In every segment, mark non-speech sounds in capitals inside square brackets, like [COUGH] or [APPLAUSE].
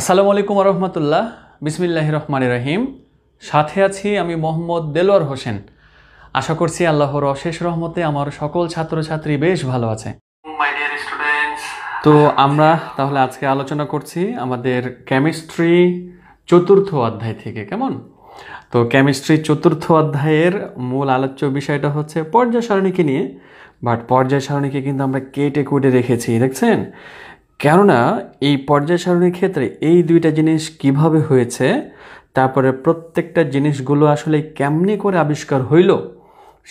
আসসালামু আলাইকুম রহমতুল্লাহ বিসমিল্লাহ রহমান রহিম সাথে আছি আমি মোহাম্মদ দেলোয়ার হোসেন আশা করছি আল্লাহর অশেষ রহমতে আমার সকল ছাত্রছাত্রী বেশ ভালো আছে তো আমরা তাহলে আজকে আলোচনা করছি আমাদের কেমিস্ট্রি চতুর্থ অধ্যায় থেকে কেমন তো কেমিস্ট্রি চতুর্থ অধ্যায়ের মূল আলোচ্য বিষয়টা হচ্ছে পর্যায় সারণীকে নিয়ে বাট পর্যায় সারণীকে কিন্তু আমরা কেটে কুটে রেখেছি দেখছেন কেননা এই পর্যায় সারণীর ক্ষেত্রে এই দুইটা জিনিস কিভাবে হয়েছে তারপরে প্রত্যেকটা জিনিসগুলো আসলে কেমনি করে আবিষ্কার হইল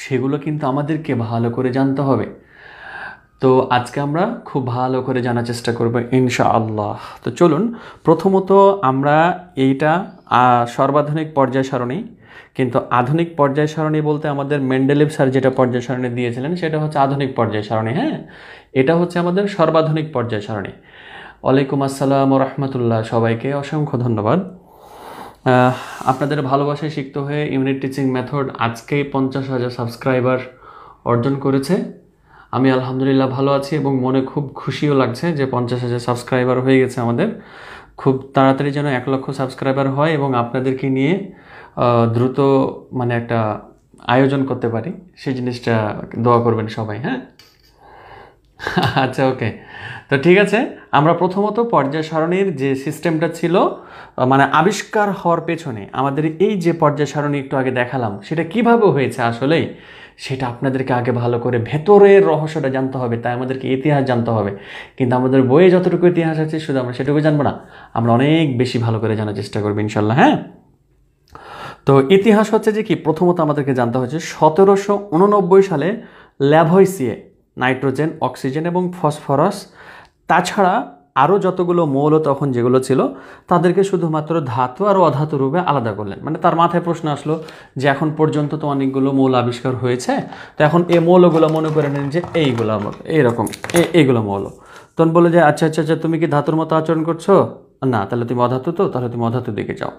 সেগুলো কিন্তু আমাদেরকে ভালো করে জানতে হবে তো আজকে আমরা খুব ভালো করে জানার চেষ্টা করব ইনশা আল্লাহ তো চলুন প্রথমত আমরা এইটা সর্বাধুনিক পর্যায় সারণী কিন্তু আধুনিক পর্যায় সারণী বলতে আমাদের মেন্ডেলিভ স্যার যেটা পর্যায় সারণী দিয়েছিলেন সেটা হচ্ছে আধুনিক পর্যায় সারণী হ্যাঁ এটা হচ্ছে আমাদের সর্বাধুনিক পর্যায় সারণী ওয়ালাইকুম আসসালাম রহমতুল্লাহ সবাইকে অসংখ্য ধন্যবাদ আপনাদের ভালোবাসায় শিখতে হয়ে ইউনিট টিচিং মেথড আজকেই পঞ্চাশ হাজার সাবস্ক্রাইবার অর্জন করেছে আমি আলহামদুলিল্লাহ ভালো আছি এবং মনে খুব খুশিও লাগছে যে পঞ্চাশ হাজার সাবস্ক্রাইবার হয়ে গেছে আমাদের খুব তাড়াতাড়ি যেন এক লক্ষ সাবস্ক্রাইবার হয় এবং আপনাদেরকে নিয়ে দ্রুত মানে একটা আয়োজন করতে পারি সেই জিনিসটা দোয়া করবেন সবাই হ্যাঁ আচ্ছা ওকে তো ঠিক আছে আমরা প্রথমত পর্যায় সারণীর যে সিস্টেমটা ছিল মানে আবিষ্কার হওয়ার পেছনে আমাদের এই যে পর্যায় সারণী একটু আগে দেখালাম সেটা কিভাবে হয়েছে আসলেই সেটা আপনাদেরকে আগে ভালো করে ভেতরের রহস্যটা জানতে হবে তাই আমাদেরকে ইতিহাস জানতে হবে কিন্তু আমাদের বইয়ে যতটুকু ইতিহাস আছে শুধু আমরা সেটুকু জানবো না আমরা অনেক বেশি ভালো করে জানার চেষ্টা করবো ইনশাল্লাহ হ্যাঁ তো ইতিহাস হচ্ছে যে কি প্রথমত আমাদেরকে জানতে হচ্ছে সতেরোশো উননব্বই সালে ল্যাভয়সিয়ে নাইট্রোজেন অক্সিজেন এবং ফসফরাস তাছাড়া আরও যতগুলো মৌল তখন যেগুলো ছিল তাদেরকে শুধুমাত্র ধাতু আর অধাতু রূপে আলাদা করলেন মানে তার মাথায় প্রশ্ন আসলো যে এখন পর্যন্ত তো অনেকগুলো মৌল আবিষ্কার হয়েছে তো এখন এই মৌলগুলো মনে করে নিন যে এইগুলো এইরকম এইগুলো মৌল তখন বলে যে আচ্ছা আচ্ছা আচ্ছা তুমি কি ধাতুর মতো আচরণ করছো না তাহলে তুমি অধাতু তো তাহলে তুমি অধাতু দিকে যাও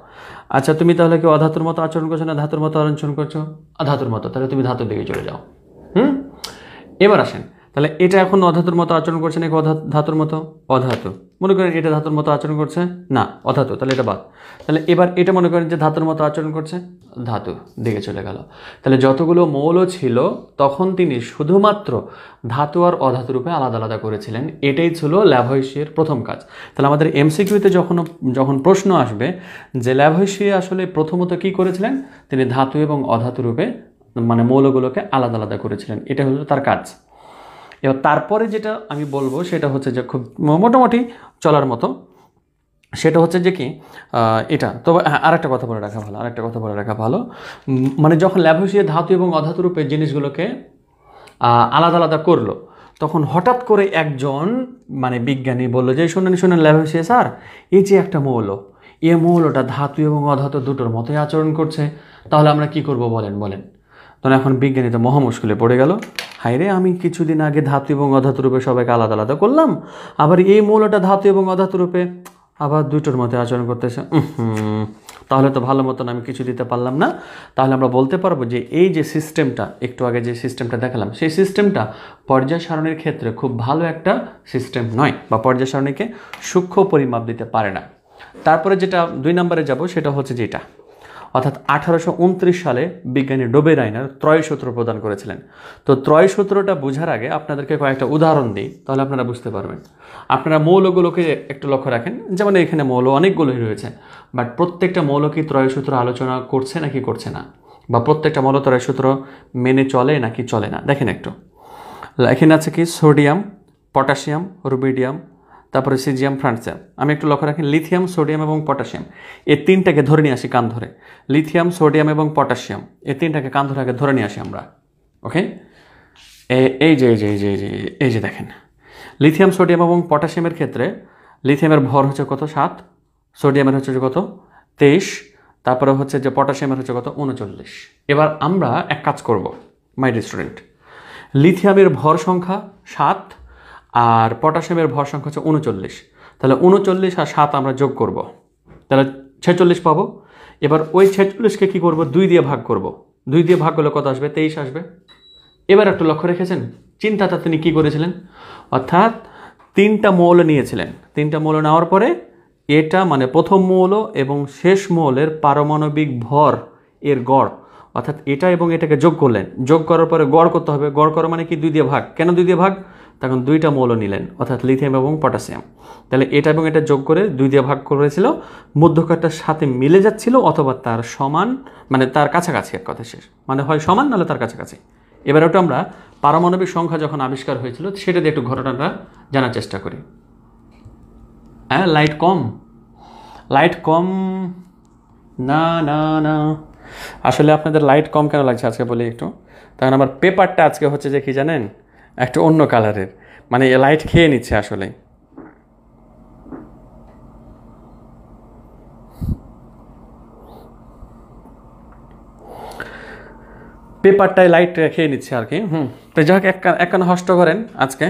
আচ্ছা তুমি তাহলে কি অধাতুর মতো আচরণ করছো না ধাতুর মতো আচরণ করছো অধাতুর মতো তাহলে তুমি ধাতুর দিকে চলে যাও হুম এবার আসেন তাহলে এটা এখন অধাতুর মতো আচরণ করছে নাকি ধাতুর মতো অধাতু মনে করেন এটা ধাতুর মতো আচরণ করছে না অধাতু তাহলে এটা বাদ তাহলে এবার এটা মনে করেন যে ধাতুর মতো আচরণ করছে ধাতু দিকে চলে গেল তাহলে যতগুলো মৌল ছিল তখন তিনি শুধুমাত্র ধাতু আর অধাতু রূপে আলাদা আলাদা করেছিলেন এটাই ছিল ল্যাভয়সিয়ের প্রথম কাজ তাহলে আমাদের এমসিকিউতে যখন যখন প্রশ্ন আসবে যে ল্যাভয়সিয়ে আসলে প্রথমত কি করেছিলেন তিনি ধাতু এবং অধাতু রূপে মানে মৌলগুলোকে আলাদা আলাদা করেছিলেন এটা হলো তার কাজ এবার তারপরে যেটা আমি বলবো সেটা হচ্ছে যে খুব মোটামুটি চলার মতো সেটা হচ্ছে যে কি এটা তবে হ্যাঁ একটা কথা বলে রাখা ভালো আরেকটা কথা বলে রাখা ভালো মানে যখন ল্যাভসিয়ে ধাতু এবং অধাতু রূপে জিনিসগুলোকে আলাদা আলাদা করলো তখন হঠাৎ করে একজন মানে বিজ্ঞানী বলল যে শোনেন শোনেন ল্যাভসিয়ে স্যার এই যে একটা মৌল এ মৌলটা ধাতু এবং অধাতু দুটোর মতোই আচরণ করছে তাহলে আমরা কি করব বলেন বলেন তখন এখন বিজ্ঞানী তো মহা মুশকিলে পড়ে গেল হাইরে আমি কিছুদিন আগে ধাতু এবং অধাতু রূপে সবাইকে আলাদা আলাদা করলাম আবার এই মৌলটা ধাতু এবং অধাতু রূপে আবার দুইটোর মধ্যে আচরণ করতেছে তাহলে তো ভালো মতন আমি কিছু দিতে পারলাম না তাহলে আমরা বলতে পারবো যে এই যে সিস্টেমটা একটু আগে যে সিস্টেমটা দেখালাম সেই সিস্টেমটা পর্যায় সারণীর ক্ষেত্রে খুব ভালো একটা সিস্টেম নয় বা পর্যায় সারণীকে সূক্ষ্ম পরিমাপ দিতে পারে না তারপরে যেটা দুই নম্বরে যাব সেটা হচ্ছে যেটা অর্থাৎ আঠারোশো সালে বিজ্ঞানী ডোবে রাইনার ত্রয় সূত্র প্রদান করেছিলেন তো ত্রয় সূত্রটা বোঝার আগে আপনাদেরকে কয়েকটা উদাহরণ দিই তাহলে আপনারা বুঝতে পারবেন আপনারা মৌলগুলোকে একটু লক্ষ্য রাখেন যেমন এখানে মৌল অনেকগুলোই রয়েছে বাট প্রত্যেকটা মৌল কি ত্রয় সূত্র আলোচনা করছে নাকি করছে না বা প্রত্যেকটা মৌল ত্রয় সূত্র মেনে চলে নাকি চলে না দেখেন একটু এখানে আছে কি সোডিয়াম পটাশিয়াম রুবিডিয়াম তারপরে সিজিয়াম ফ্রান্সিয়াম আমি একটু লক্ষ্য রাখি লিথিয়াম সোডিয়াম এবং পটাশিয়াম এই তিনটাকে ধরে নিয়ে আসি কান ধরে লিথিয়াম সোডিয়াম এবং পটাশিয়াম এই তিনটাকে কান ধরে আগে ধরে নিয়ে আসি আমরা ওকে এই যে এই যে এই যে এই যে এই যে দেখেন লিথিয়াম সোডিয়াম এবং পটাশিয়ামের ক্ষেত্রে লিথিয়ামের ভর হচ্ছে কত সাত সোডিয়ামের হচ্ছে কত তেইশ তারপরে হচ্ছে যে পটাশিয়ামের হচ্ছে কত উনচল্লিশ এবার আমরা এক কাজ করব মাই স্টুডেন্ট লিথিয়ামের ভর সংখ্যা সাত আর পটাশিয়ামের ভর সংখ্যা হচ্ছে উনচল্লিশ তাহলে উনচল্লিশ আর সাত আমরা যোগ করব। তাহলে ছেচল্লিশ পাবো এবার ওই ছেচল্লিশকে কী করব দুই দিয়ে ভাগ করব। দুই দিয়ে ভাগ করলে কত আসবে তেইশ আসবে এবার একটু লক্ষ্য রেখেছেন চিন্তাটা তিনি কী করেছিলেন অর্থাৎ তিনটা মৌল নিয়েছিলেন তিনটা মৌল নেওয়ার পরে এটা মানে প্রথম মৌল এবং শেষ মৌলের পারমাণবিক ভর এর গড় অর্থাৎ এটা এবং এটাকে যোগ করলেন যোগ করার পরে গড় করতে হবে গড় করা মানে কি দুই দিয়ে ভাগ কেন দুই দিয়ে ভাগ তখন দুইটা মৌল নিলেন অর্থাৎ লিথিয়াম এবং পটাশিয়াম তাহলে এটা এবং এটা যোগ করে দুই দিয়ে ভাগ করেছিল মধ্যকারটার সাথে মিলে যাচ্ছিল অথবা তার সমান মানে তার কাছাকাছি এক কথা শেষ মানে হয় সমান নাহলে তার কাছাকাছি এবার ওটা আমরা পারমাণবিক সংখ্যা যখন আবিষ্কার হয়েছিল সেটা দিয়ে একটু ঘটনাটা জানার চেষ্টা করি হ্যাঁ লাইট কম লাইট কম না না না আসলে আপনাদের লাইট কম কেন লাগছে আজকে বলি একটু তখন আমার পেপারটা আজকে হচ্ছে যে কি জানেন একটা অন্য কালারের মানে লাইট খেয়ে নিচ্ছে আসলে পেপারটায় লাইট খেয়ে নিচ্ছে আর কি হুম তো যাই হোক এক কান হষ্ট করেন আজকে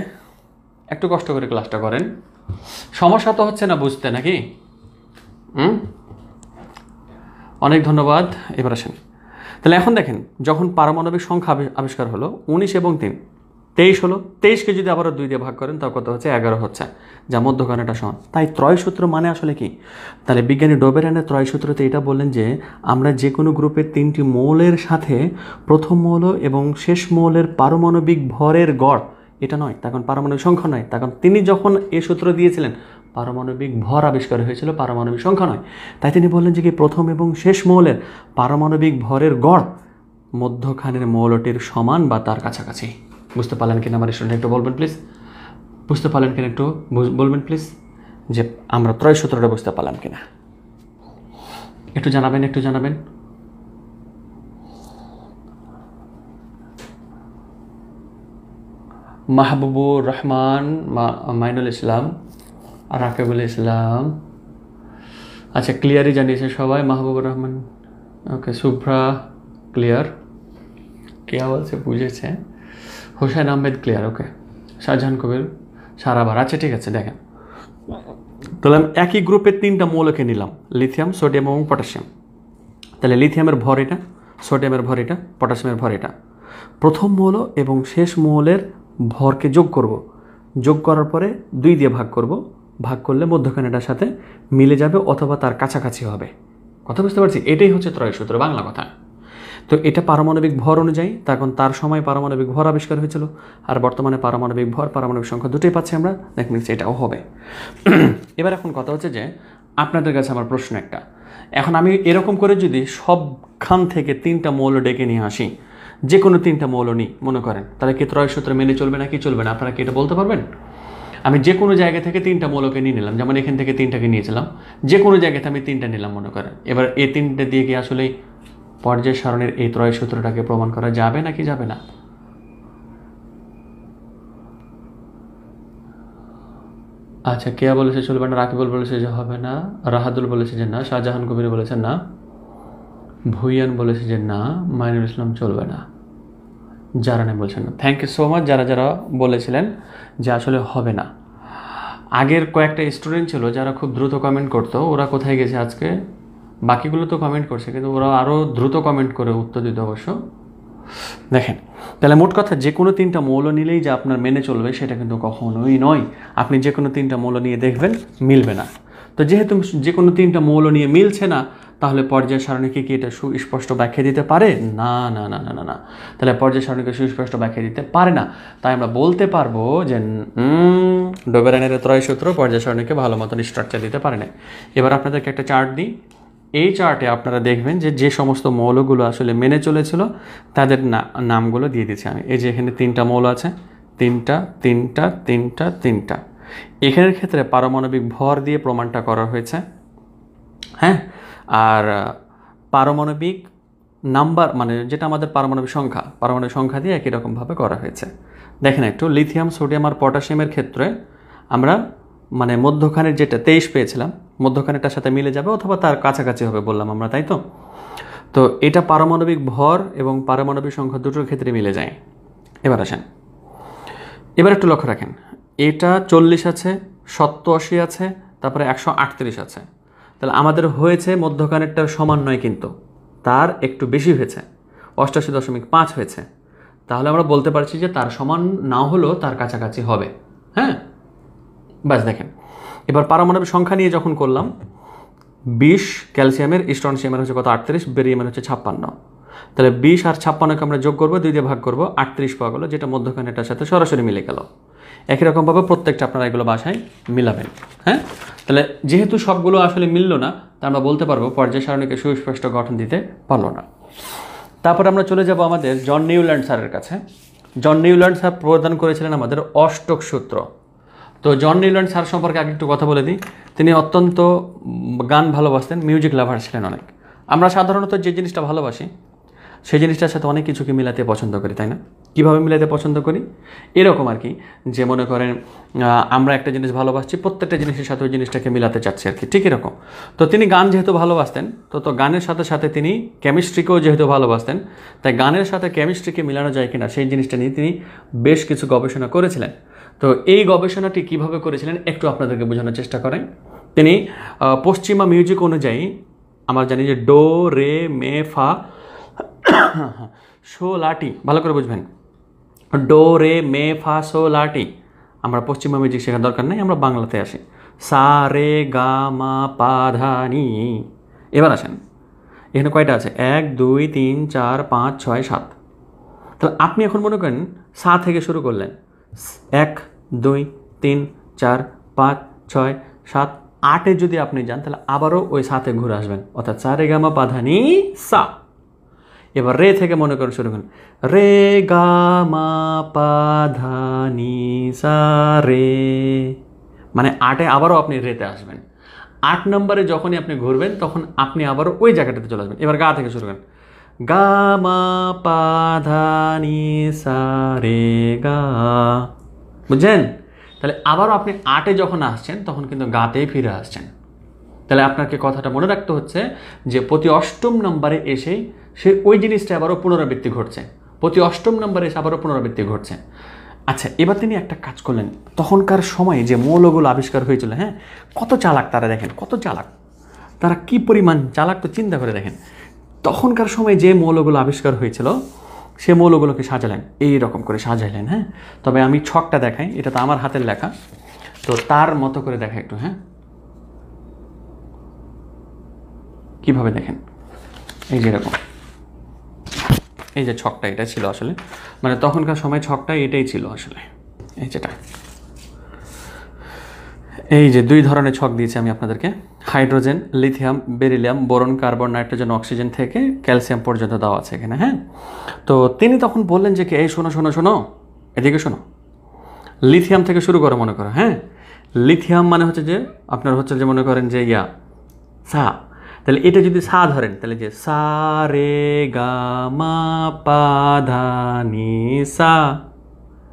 একটু কষ্ট করে ক্লাসটা করেন সমস্যা তো হচ্ছে না বুঝতে নাকি হুম অনেক ধন্যবাদ এবার আসেন তাহলে এখন দেখেন যখন পারমাণবিক সংখ্যা আবিষ্কার হলো উনিশ এবং তিন তেইশ হলো তেইশকে যদি আবারও দুই দিয়ে ভাগ করেন তার কত হচ্ছে এগারো হচ্ছে যা মধ্যখানেটা সমান তাই ত্রয় সূত্র মানে আসলে কি তাহলে বিজ্ঞানী ডোবেরানের ত্রয় সূত্রতে এটা বললেন যে আমরা যে কোনো গ্রুপের তিনটি মৌলের সাথে প্রথম মৌল এবং শেষ মৌলের পারমাণবিক ভরের গড় এটা নয় তখন পারমাণবিক সংখ্যা নয় তখন তিনি যখন এ সূত্র দিয়েছিলেন পারমাণবিক ভর আবিষ্কার হয়েছিল পারমাণবিক সংখ্যা নয় তাই তিনি বললেন যে কি প্রথম এবং শেষ মৌলের পারমাণবিক ভরের গড় মধ্যখানের মৌলটির সমান বা তার কাছাকাছি বুঝতে পারলেন কিনা আমার স্টুডেন্ট একটু বলবেন প্লিজ বুঝতে পারলেন কিনা একটু বলবেন প্লিজ যে আমরা ত্রয় সূত্রটা বুঝতে পারলাম কিনা একটু জানাবেন একটু জানাবেন মাহবুবুর রহমান মাইনুল ইসলাম রাকিবুল ইসলাম আচ্ছা ক্লিয়ারই জানিয়েছে সবাই মাহবুবুর রহমান ওকে শুভ্রা ক্লিয়ার কে বলছে বুঝেছে হোসেন আহমেদ ক্লিয়ার ওকে শাহজাহান কবির সারাবার আচ্ছা ঠিক আছে দেখেন তাহলে আমি একই গ্রুপে তিনটা মৌলকে নিলাম লিথিয়াম সোডিয়াম এবং পটাশিয়াম তাহলে লিথিয়ামের ভর এটা সোডিয়ামের ভর এটা পটাশিয়ামের ভর এটা প্রথম মৌল এবং শেষ মৌলের ভরকে যোগ করব যোগ করার পরে দুই দিয়ে ভাগ করব ভাগ করলে মধ্যখানেটার সাথে মিলে যাবে অথবা তার কাছাকাছি হবে কথা বুঝতে পারছি এটাই হচ্ছে ত্রয় সূত্র বাংলা কথা তো এটা পারমাণবিক ভর অনুযায়ী তখন তার সময় পারমাণবিক ভর আবিষ্কার হয়েছিল আর বর্তমানে পারমাণবিক ভর পারমাণবিক সংখ্যা দুটোই পাচ্ছি আমরা দেখ মিনস এটাও হবে [CLEARS THROAT] এবার এখন কথা হচ্ছে যে আপনাদের কাছে আমার প্রশ্ন একটা এখন আমি এরকম করে যদি সবখান থেকে তিনটা মৌল ডেকে নিয়ে আসি যে কোনো তিনটা মৌল নিই মনে করেন তাহলে কি ত্রয় সূত্র মেনে চলবে না কি চলবে না আপনারা কি এটা বলতে পারবেন আমি যে কোনো জায়গা থেকে তিনটা মৌলকে নিয়ে নিলাম যেমন এখান থেকে তিনটাকে নিয়েছিলাম যে কোনো জায়গাতে আমি তিনটা নিলাম মনে করেন এবার এই তিনটা দিয়ে কি আসলেই পর্যায় সারণের এই ত্রয় সূত্রটাকে প্রমাণ করা যাবে নাকি যাবে না আচ্ছা কেয়া বলেছে চলবে না রাকিবুল বলেছে যে হবে না রাহাদুল বলেছে যে না শাহজাহান কবির বলেছে না ভুইয়ান বলেছে যে না মাইনুল ইসলাম চলবে না জারানে বলছেন না থ্যাংক ইউ সো মাচ যারা যারা বলেছিলেন যে আসলে হবে না আগের কয়েকটা স্টুডেন্ট ছিল যারা খুব দ্রুত কমেন্ট করতো ওরা কোথায় গেছে আজকে বাকিগুলো তো কমেন্ট করছে কিন্তু ওরা আরও দ্রুত কমেন্ট করে উত্তর দিতে অবশ্য দেখেন তাহলে মোট কথা যে কোনো তিনটা মৌল নিলেই যে আপনার মেনে চলবে সেটা কিন্তু কখনোই নয় আপনি যে কোনো তিনটা মৌল নিয়ে দেখবেন মিলবে না তো যেহেতু যে কোনো তিনটা মৌল নিয়ে মিলছে না তাহলে পর্যায় সারণীকে কি এটা সুস্পষ্ট ব্যাখ্যা দিতে পারে না না না না না না তাহলে পর্যায় সারণীকে সুস্পষ্ট ব্যাখ্যা দিতে পারে না তাই আমরা বলতে পারবো যে ডোবেরানের ত্রয় সূত্র পর্যায় সারণীকে ভালো মতন স্ট্রাকচার দিতে পারে না এবার আপনাদেরকে একটা চার্ট দিই এই চার্টে আপনারা দেখবেন যে যে সমস্ত মৌলগুলো আসলে মেনে চলেছিল তাদের নামগুলো দিয়ে দিচ্ছি আমি এই যে এখানে তিনটা মৌল আছে তিনটা তিনটা তিনটা তিনটা এখানের ক্ষেত্রে পারমাণবিক ভর দিয়ে প্রমাণটা করা হয়েছে হ্যাঁ আর পারমাণবিক নাম্বার মানে যেটা আমাদের পারমাণবিক সংখ্যা পারমাণবিক সংখ্যা দিয়ে একই রকমভাবে করা হয়েছে দেখেন একটু লিথিয়াম সোডিয়াম আর পটাশিয়ামের ক্ষেত্রে আমরা মানে মধ্যখানের যেটা তেইশ পেয়েছিলাম মধ্যখানেরটার সাথে মিলে যাবে অথবা তার কাছাকাছি হবে বললাম আমরা তাই তো তো এটা পারমাণবিক ভর এবং পারমাণবিক সংখ্যা দুটোর ক্ষেত্রে মিলে যায় এবার আসেন এবার একটু লক্ষ্য রাখেন এটা চল্লিশ আছে সত্য আশি আছে তারপরে একশো আটত্রিশ আছে তাহলে আমাদের হয়েছে মধ্যখানেরটার সমান নয় কিন্তু তার একটু বেশি হয়েছে অষ্টাশি দশমিক পাঁচ হয়েছে তাহলে আমরা বলতে পারছি যে তার সমান না হলেও তার কাছাকাছি হবে হ্যাঁ ব্যাস দেখেন এবার পারমাণবিক সংখ্যা নিয়ে যখন করলাম বিশ ক্যালসিয়ামের ইস্টন সিএমের হচ্ছে কত আটত্রিশ বেরিয়ামের মানে হচ্ছে ছাপ্পান্ন তাহলে বিশ আর ছাপ্পান্নকে আমরা যোগ করবো দুই দিয়ে ভাগ করবো আটত্রিশ পাওয়া গেলো যেটা মধ্যখানে এটার সাথে সরাসরি মিলে গেল একই রকমভাবে প্রত্যেকটা আপনারা এগুলো বাসায় মিলাবেন হ্যাঁ তাহলে যেহেতু সবগুলো আসলে মিলল না তা আমরা বলতে পারবো পর্যায় সারণীকে সুস্পষ্ট গঠন দিতে পারলো না তারপর আমরা চলে যাব আমাদের জন নিউল্যান্ড স্যারের কাছে জন নিউল্যান্ড স্যার প্রদান করেছিলেন আমাদের অষ্টক সূত্র তো জন নিল্যান্ড স্যার সম্পর্কে আগে একটু কথা বলে দিই তিনি অত্যন্ত গান ভালোবাসতেন মিউজিক লাভার ছিলেন অনেক আমরা সাধারণত যে জিনিসটা ভালোবাসি সেই জিনিসটার সাথে অনেক কিছুকে মিলাতে পছন্দ করি তাই না কীভাবে মিলাতে পছন্দ করি এরকম আর কি যে মনে করেন আমরা একটা জিনিস ভালোবাসছি প্রত্যেকটা জিনিসের সাথে ওই জিনিসটাকে মিলাতে চাচ্ছি আর কি ঠিক এরকম তো তিনি গান যেহেতু ভালোবাসতেন তো তো গানের সাথে সাথে তিনি কেমিস্ট্রিকেও যেহেতু ভালোবাসতেন তাই গানের সাথে কেমিস্ট্রিকে মিলানো যায় কিনা সেই জিনিসটা নিয়ে তিনি বেশ কিছু গবেষণা করেছিলেন তো এই গবেষণাটি কিভাবে করেছিলেন একটু আপনাদেরকে বোঝানোর চেষ্টা করেন তিনি পশ্চিমা মিউজিক অনুযায়ী আমরা জানি যে ডো রে মে ফা [COUGHS] সো লাটি ভালো করে বুঝবেন ডো রে মে ফা সো লাটি আমরা পশ্চিমা মিউজিক শেখার দরকার নেই আমরা বাংলাতে আসি সা রে গা মা পা ধা নি এবার আসেন এখানে কয়টা আছে এক দুই তিন চার পাঁচ ছয় সাত তাহলে আপনি এখন মনে করেন সা থেকে শুরু করলেন এক দুই তিন চার পাঁচ ছয় সাত আটে যদি আপনি যান তাহলে আবারও ওই সাথে ঘুরে আসবেন অর্থাৎ সারে গামা পাধানি সা এবার রে থেকে মনে করে শুরু করুন রে গা মা পাধানি সা রে মানে আটে আবারও আপনি রেতে আসবেন আট নম্বরে যখনই আপনি ঘুরবেন তখন আপনি আবারও ওই জায়গাটাতে চলে আসবেন এবার গা থেকে শুরু করেন গা মা পাধানি সা রে গা বুঝছেন তাহলে আবারও আপনি আটে যখন আসছেন তখন কিন্তু গাতেই ফিরে আসছেন তাহলে আপনাকে কথাটা মনে রাখতে হচ্ছে যে প্রতি অষ্টম নম্বরে এসেই সে ওই জিনিসটা আবারও পুনরাবৃত্তি ঘটছে প্রতি অষ্টম নম্বরে এসে আবারও পুনরাবৃত্তি ঘটছে আচ্ছা এবার তিনি একটা কাজ করলেন তখনকার সময়ে যে মৌলগুলো আবিষ্কার হয়েছিল হ্যাঁ কত চালাক তারা দেখেন কত চালাক তারা কি পরিমাণ চালাক তো চিন্তা করে দেখেন তখনকার সময়ে যে মৌলগুলো আবিষ্কার হয়েছিল সে মৌলগুলোকে সাজালেন এই রকম করে সাজাইলেন হ্যাঁ তবে আমি ছকটা দেখাই এটা তো আমার হাতের লেখা তো তার মতো করে দেখা একটু হ্যাঁ কিভাবে দেখেন এই যে এরকম এই যে ছকটা এটা ছিল আসলে মানে তখনকার সময় ছকটা এটাই ছিল আসলে এই যেটা এই যে দুই ধরনের ছক দিয়েছি আমি আপনাদেরকে hydrogen lithium beryllium boron carbon nitrogen oxygen থেকে ক্যালসিয়াম পর্যন্ত দেওয়া আছে এখানে হ্যাঁ তো তিনি তখন বললেন যে কে এই শোনো শোনো শোনো এদিকে শোনো লিথিয়াম থেকে শুরু করো মনে করো হ্যাঁ লিথিয়াম মানে হচ্ছে যে আপনার হচ্ছে যে মনে করেন যে ইয়া সা তাহলে এটা যদি সা ধরেন তাহলে যে সা রে গা মা পা ধা নি সা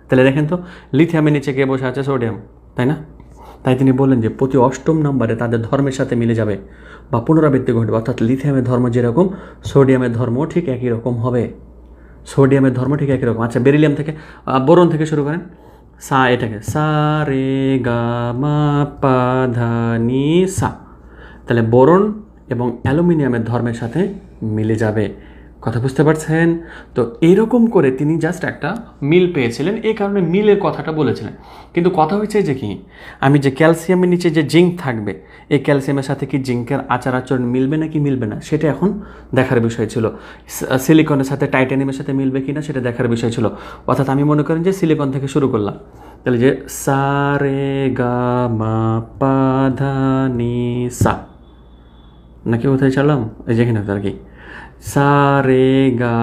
তাহলে দেখেন তো লিথিয়ামের নিচে কে বসে আছে সোডিয়াম তাই না তাই তিনি বললেন যে প্রতি অষ্টম নাম্বারে তাদের ধর্মের সাথে মিলে যাবে বা পুনরাবৃত্তি ঘটবে অর্থাৎ লিথিয়ামের ধর্ম যেরকম সোডিয়ামের ধর্ম ঠিক একই রকম হবে সোডিয়ামের ধর্ম ঠিক একই রকম আচ্ছা বেরিলিয়াম থেকে বোরন থেকে শুরু করেন সা এটাকে সা রে গা মা পা ধা নি সা তাহলে বোরন এবং অ্যালুমিনিয়ামের ধর্মের সাথে মিলে যাবে কথা বুঝতে পারছেন তো এরকম করে তিনি জাস্ট একটা মিল পেয়েছিলেন এই কারণে মিলের কথাটা বলেছিলেন কিন্তু কথা হয়েছে যে কি আমি যে ক্যালসিয়ামের নিচে যে জিঙ্ক থাকবে এই ক্যালসিয়ামের সাথে কি জিঙ্কের আচার আচরণ মিলবে নাকি মিলবে না সেটা এখন দেখার বিষয় ছিল সিলিকনের সাথে টাইটানিয়ামের সাথে মিলবে কি না সেটা দেখার বিষয় ছিল অর্থাৎ আমি মনে করেন যে সিলিকন থেকে শুরু করলাম তাহলে যে সারে গা মা পা ধা নি সা নাকি কোথায় চালাম এই যেখানে আর কি সা রে গা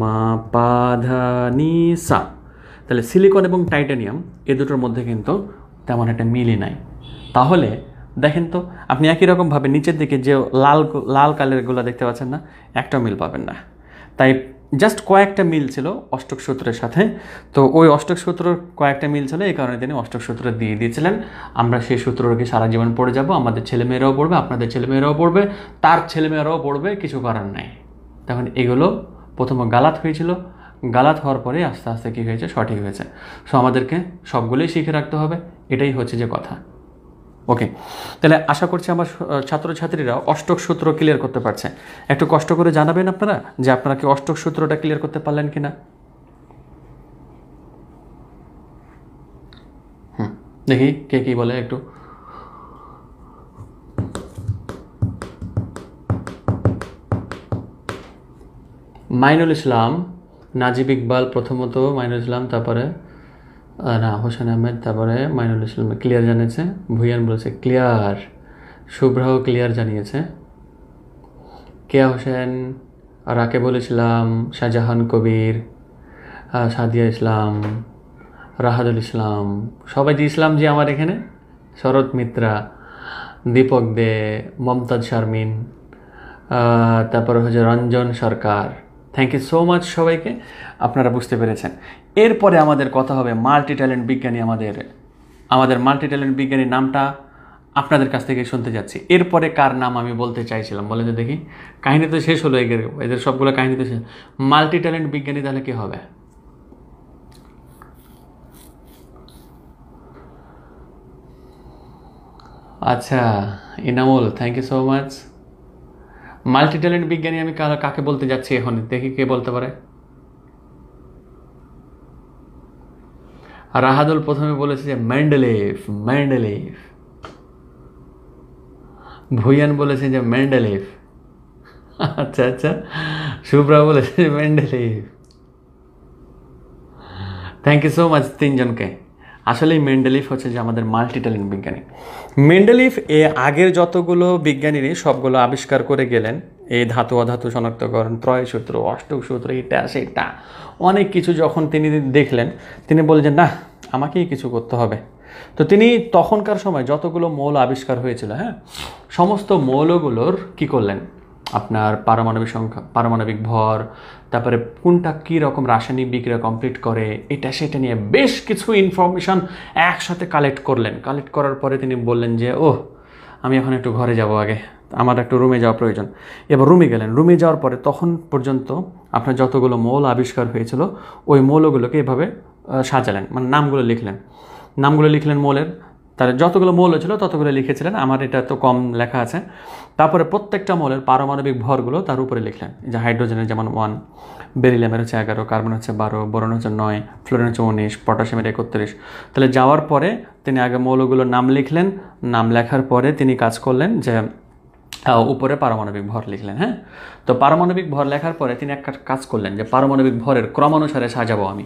মা পা ধা নি সা তাহলে সিলিকন এবং টাইটানিয়াম এ দুটোর মধ্যে কিন্তু তেমন একটা মিলই নাই তাহলে দেখেন তো আপনি একই রকমভাবে নিচের দিকে যে লাল লাল কালারগুলো দেখতে পাচ্ছেন না একটা মিল পাবেন না তাই জাস্ট কয়েকটা মিল ছিল অষ্টক সূত্রের সাথে তো ওই অষ্টক সূত্র কয়েকটা মিল ছিল এই কারণে তিনি অষ্টক সূত্র দিয়ে দিয়েছিলেন আমরা সেই সূত্রকে সারা জীবন পড়ে যাব আমাদের ছেলেমেয়েরাও পড়বে আপনাদের ছেলেমেয়েরাও পড়বে তার ছেলেমেয়েরাও পড়বে কিছু করার নাই তখন এগুলো প্রথমে গালাত হয়েছিল গালাত হওয়ার পরে আস্তে আস্তে কী হয়েছে সঠিক হয়েছে সো আমাদেরকে সবগুলোই শিখে রাখতে হবে এটাই হচ্ছে যে কথা ওকে তাহলে আশা করছি আমার ছাত্রছাত্রীরা অষ্টক সূত্র ক্লিয়ার করতে পারছে একটু কষ্ট করে জানাবেন আপনারা যে আপনারা কি অষ্টক সূত্রটা ক্লিয়ার করতে পারলেন কি না দেখি কে কী বলে একটু মাইনুল ইসলাম নাজিব ইকবাল প্রথমত মাইনুল ইসলাম তারপরে না হোসেন আহমেদ তারপরে মাইনুল ইসলাম ক্লিয়ার জানিয়েছে ভুইয়ান বলেছে ক্লিয়ার শুভ্রাহ ক্লিয়ার জানিয়েছে কেয়া হোসেন রাকে বলেছিলাম শাহজাহান কবির সাদিয়া ইসলাম রাহাদুল ইসলাম সবাই যে ইসলাম যে আমার এখানে শরৎ মিত্রা দীপক দে মমতাজ শারমিন তারপরে হচ্ছে Ranjan Sarkar thank you so much সবাইকে আপনারা বুঝতে পেরেছেন এরপরে আমাদের কথা হবে মাল্টি ট্যালেন্ট বিজ্ঞানী আমাদের আমাদের মাল্টি ট্যালেন্ট বিজ্ঞানীর নামটা আপনাদের কাছ থেকে শুনতে যাচ্ছি এরপরে কার নাম আমি বলতে চাইছিলাম বলে যে দেখি কাহিনী তো শেষ হলো এদের এদের সবগুলো কাহিনী তো শেষ মাল্টি ট্যালেন্ট বিজ্ঞানী তাহলে কী হবে আচ্ছা Inamul thank you so much multi talent বিজ্ঞানী আমি কাকে বলতে যাচ্ছি এখন দেখি কে বলতে পারে রাহাদুল প্রথমে বলেছে যে ম্যান্ডেলেফ ম্যান্ডেলেফ ভুইয়ান বলেছে যে ম্যান্ডেলেফ আচ্ছা আচ্ছা শুভ্রা বলেছে Mendeleev thank you so much তিনজনকে আসলেই মেন্ডেলিফ হচ্ছে যে আমাদের মাল্টিট্যালেন্ট বিজ্ঞানী মেন্ডেলিফ এ আগের যতগুলো বিজ্ঞানীরই সবগুলো আবিষ্কার করে গেলেন এই ধাতু অধাতু শনাক্তকরণ ত্রয় সূত্র অষ্টক সূত্র এটা সেটা অনেক কিছু যখন তিনি দেখলেন তিনি বললেন না আমাকেই কিছু করতে হবে তো তিনি তখনকার সময় যতগুলো মৌল আবিষ্কার হয়েছিল হ্যাঁ সমস্ত মৌলগুলোর কি করলেন আপনার পারমাণবিক সংখ্যা পারমাণবিক ভর তারপরে কোনটা কী রকম রাসায়নিক বিক্রিয়া কমপ্লিট করে এটা সেটা নিয়ে বেশ কিছু ইনফরমেশান একসাথে কালেক্ট করলেন কালেক্ট করার পরে তিনি বললেন যে ও আমি এখন একটু ঘরে যাব আগে আমার একটু রুমে যাওয়া প্রয়োজন এবার রুমে গেলেন রুমে যাওয়ার পরে তখন পর্যন্ত আপনার যতগুলো মৌল আবিষ্কার হয়েছিল ওই মৌলগুলোকে এভাবে সাজালেন মানে নামগুলো লিখলেন নামগুলো লিখলেন মৌলের তার যতগুলো মৌল ছিল ততগুলো লিখেছিলেন আমার এটা তো কম লেখা আছে তারপরে প্রত্যেকটা মৌলের পারমাণবিক ভরগুলো তার উপরে লিখলেন যে হাইড্রোজেনের যেমন ওয়ান বেরিলিয়ামের হচ্ছে এগারো কার্বন হচ্ছে বারো বোরন হচ্ছে নয় ফ্লোরিন হচ্ছে উনিশ পটাশিয়ামের একত্রিশ তাহলে যাওয়ার পরে তিনি আগে মৌলগুলোর নাম লিখলেন নাম লেখার পরে তিনি কাজ করলেন যে উপরে পারমাণবিক ভর লিখলেন হ্যাঁ তো পারমাণবিক ভর লেখার পরে তিনি এক কাজ করলেন যে পারমাণবিক ভরের ক্রমানুসারে সাজাবো আমি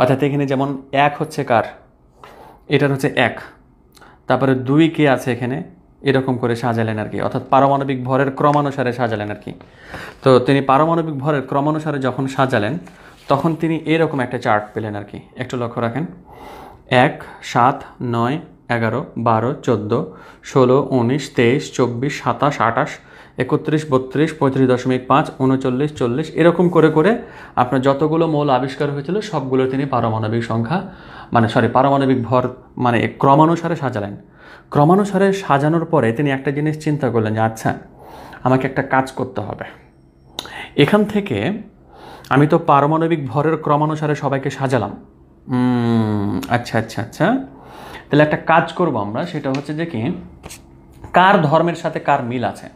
অর্থাৎ এখানে যেমন এক হচ্ছে কার এটার হচ্ছে এক তারপরে দুই কে আছে এখানে এরকম করে সাজালেন আর কি অর্থাৎ পারমাণবিক ভরের ক্রমানুসারে সাজালেন আর কি তো তিনি পারমাণবিক ভরের ক্রমানুসারে যখন সাজালেন তখন তিনি এরকম একটা চার্ট পেলেন আর কি একটু লক্ষ্য রাখেন এক সাত নয় এগারো বারো চোদ্দো ষোলো উনিশ তেইশ চব্বিশ সাতাশ আঠাশ একত্রিশ বত্রিশ পঁয়ত্রিশ দশমিক পাঁচ উনচল্লিশ চল্লিশ এরকম করে করে আপনার যতগুলো মৌল আবিষ্কার হয়েছিল সবগুলো তিনি পারমাণবিক সংখ্যা মানে সরি পারমাণবিক ভর মানে ক্রমানুসারে সাজালেন ক্রমানুসারে সাজানোর পরে তিনি একটা জিনিস চিন্তা করলেন যে আচ্ছা আমাকে একটা কাজ করতে হবে এখান থেকে আমি তো পারমাণবিক ভরের ক্রমানুসারে সবাইকে সাজালাম আচ্ছা আচ্ছা আচ্ছা তাহলে একটা কাজ করব আমরা সেটা হচ্ছে যে কি কার ধর্মের সাথে কার মিল আছে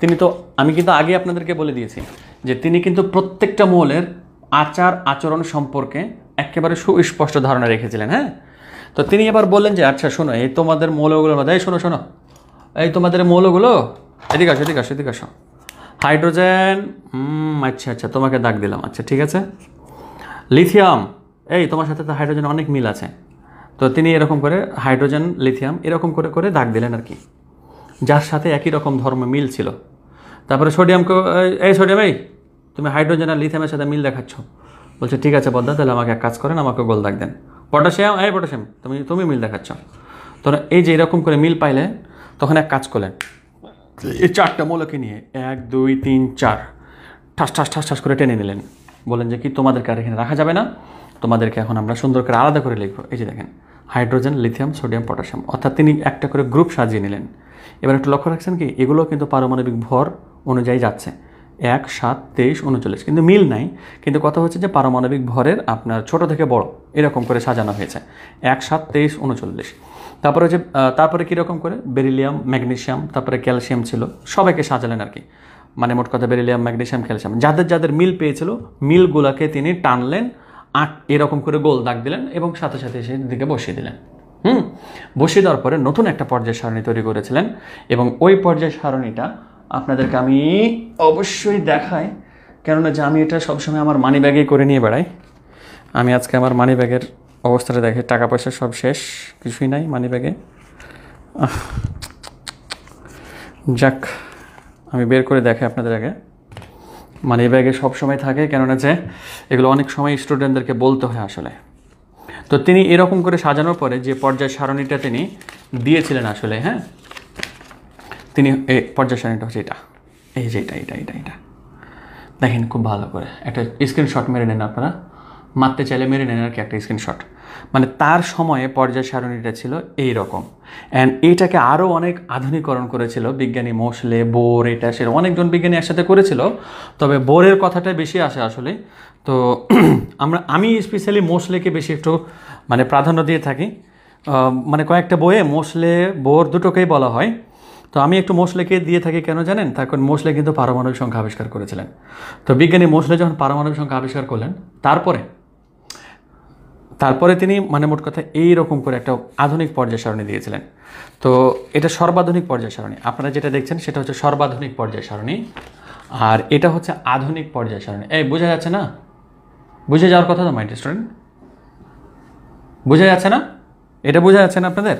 তিনি তো আমি কিন্তু আগে আপনাদেরকে বলে দিয়েছি যে তিনি কিন্তু প্রত্যেকটা মৌলের আচার আচরণ সম্পর্কে একেবারে সুস্পষ্ট ধারণা রেখেছিলেন হ্যাঁ তো তিনি এবার বললেন যে আচ্ছা শোনো এই তোমাদের মৌলগুলোর মধ্যে এই শোনো শোনো এই তোমাদের মৌলগুলো এদিকে আসো এদিকে আসো এদিকে আসো হাইড্রোজেন আচ্ছা আচ্ছা তোমাকে দাগ দিলাম আচ্ছা ঠিক আছে লিথিয়াম এই তোমার সাথে তো হাইড্রোজেন অনেক মিল আছে তো তিনি এরকম করে হাইড্রোজেন লিথিয়াম এরকম করে করে দাগ দিলেন আর কি যার সাথে একই রকম ধর্ম মিল ছিল তারপরে সোডিয়ামকে এই সোডিয়াম এই তুমি হাইড্রোজেন আর লিথিয়ামের সাথে মিল দেখাচ্ছ বলছে ঠিক আছে বদ্দা তাহলে আমাকে এক কাজ করেন আমাকে গোল দাগ দেন পটাশিয়াম এই পটাশিয়াম তুমি তুমি মিল দেখাচ্ছ তো এই যে এরকম করে মিল পাইলে তখন এক কাজ করলেন এই চারটা মৌলকে নিয়ে এক দুই তিন চার ঠাস ঠাস ঠাস ঠাস করে টেনে নিলেন বলেন যে কি তোমাদেরকে আর এখানে রাখা যাবে না তোমাদেরকে এখন আমরা সুন্দর করে আলাদা করে লিখবো এই যে দেখেন হাইড্রোজেন লিথিয়াম সোডিয়াম পটাশিয়াম অর্থাৎ তিনি একটা করে গ্রুপ সাজিয়ে নিলেন এবার একটু লক্ষ্য রাখছেন কি এগুলো কিন্তু পারমাণবিক ভর অনুযায়ী যাচ্ছে এক সাত তেইশ উনচল্লিশ কিন্তু মিল নাই কিন্তু কথা হচ্ছে যে পারমাণবিক ভরের আপনার ছোট থেকে বড় এরকম করে সাজানো হয়েছে এক সাত তেইশ উনচল্লিশ তারপরে হচ্ছে তারপরে কীরকম করে বেরিলিয়াম ম্যাগনেশিয়াম তারপরে ক্যালসিয়াম ছিল সবাইকে সাজালেন আর কি মানে মোট কথা বেরিলিয়াম ম্যাগনেশিয়াম ক্যালসিয়াম যাদের যাদের মিল পেয়েছিল মিলগুলোকে তিনি টানলেন আট এরকম করে গোল দাগ দিলেন এবং সাথে সাথে সেই দিকে বসিয়ে দিলেন হুম বসিয়ে দেওয়ার পরে নতুন একটা পর্যায় সারণী তৈরি করেছিলেন এবং ওই পর্যায় সারণীটা আপনাদেরকে আমি অবশ্যই দেখাই কেননা যে আমি এটা সবসময় আমার মানি ব্যাগেই করে নিয়ে বেড়াই আমি আজকে আমার মানি ব্যাগের অবস্থাটা দেখে টাকা পয়সা সব শেষ কিছুই নাই মানি ব্যাগে যাক আমি বের করে দেখাই আপনাদের আগে মানি ব্যাগে সবসময় থাকে কেননা যে এগুলো অনেক সময় স্টুডেন্টদেরকে বলতে হয় আসলে তো তিনি এরকম করে সাজানোর পরে যে পর্যায় সারণীটা তিনি দিয়েছিলেন আসলে হ্যাঁ তিনি এ পর্যায় সারণীটা হচ্ছে এটা এই যে এটা এটা এটা এটা দেখেন খুব ভালো করে একটা স্ক্রিনশট মেরে নেন আপনারা মারতে চাইলে মেরে নেন আর কি একটা স্ক্রিনশট মানে তার সময়ে পর্যায় সারণীটা ছিল এই রকম অ্যান্ড এইটাকে আরও অনেক আধুনিকরণ করেছিল বিজ্ঞানী মোসলে বোর এটা সে অনেকজন বিজ্ঞানী একসাথে করেছিল তবে বোরের কথাটা বেশি আসে আসলে তো [CLEARS THROAT] আমরা আমি স্পেশালি মোসলেকে বেশি একটু মানে প্রাধান্য দিয়ে থাকি মানে কয়েকটা বইয়ে মোসলে বোর দুটোকেই বলা হয় তো আমি একটু মোসলেকে দিয়ে থাকি কেন জানেন তখন মোসলে কিন্তু পারমাণবিক সংখ্যা আবিষ্কার করেছিলেন তো বিজ্ঞানী মোসলে যখন পারমাণবিক সংখ্যা আবিষ্কার করলেন তারপরে তারপরে তিনি মানে মোট কথা এই রকম করে একটা আধুনিক পর্যায় সারণী দিয়েছিলেন তো এটা সর্বাধুনিক পর্যায় সারণী আপনারা যেটা দেখছেন সেটা হচ্ছে সর্বাধুনিক পর্যায় সারণী আর এটা হচ্ছে আধুনিক পর্যায় সারণী এই বোঝা যাচ্ছে না বুঝে যাওয়ার কথা তো মাইন্ড স্টুডেন্ট বোঝা যাচ্ছে না এটা বোঝা যাচ্ছে না আপনাদের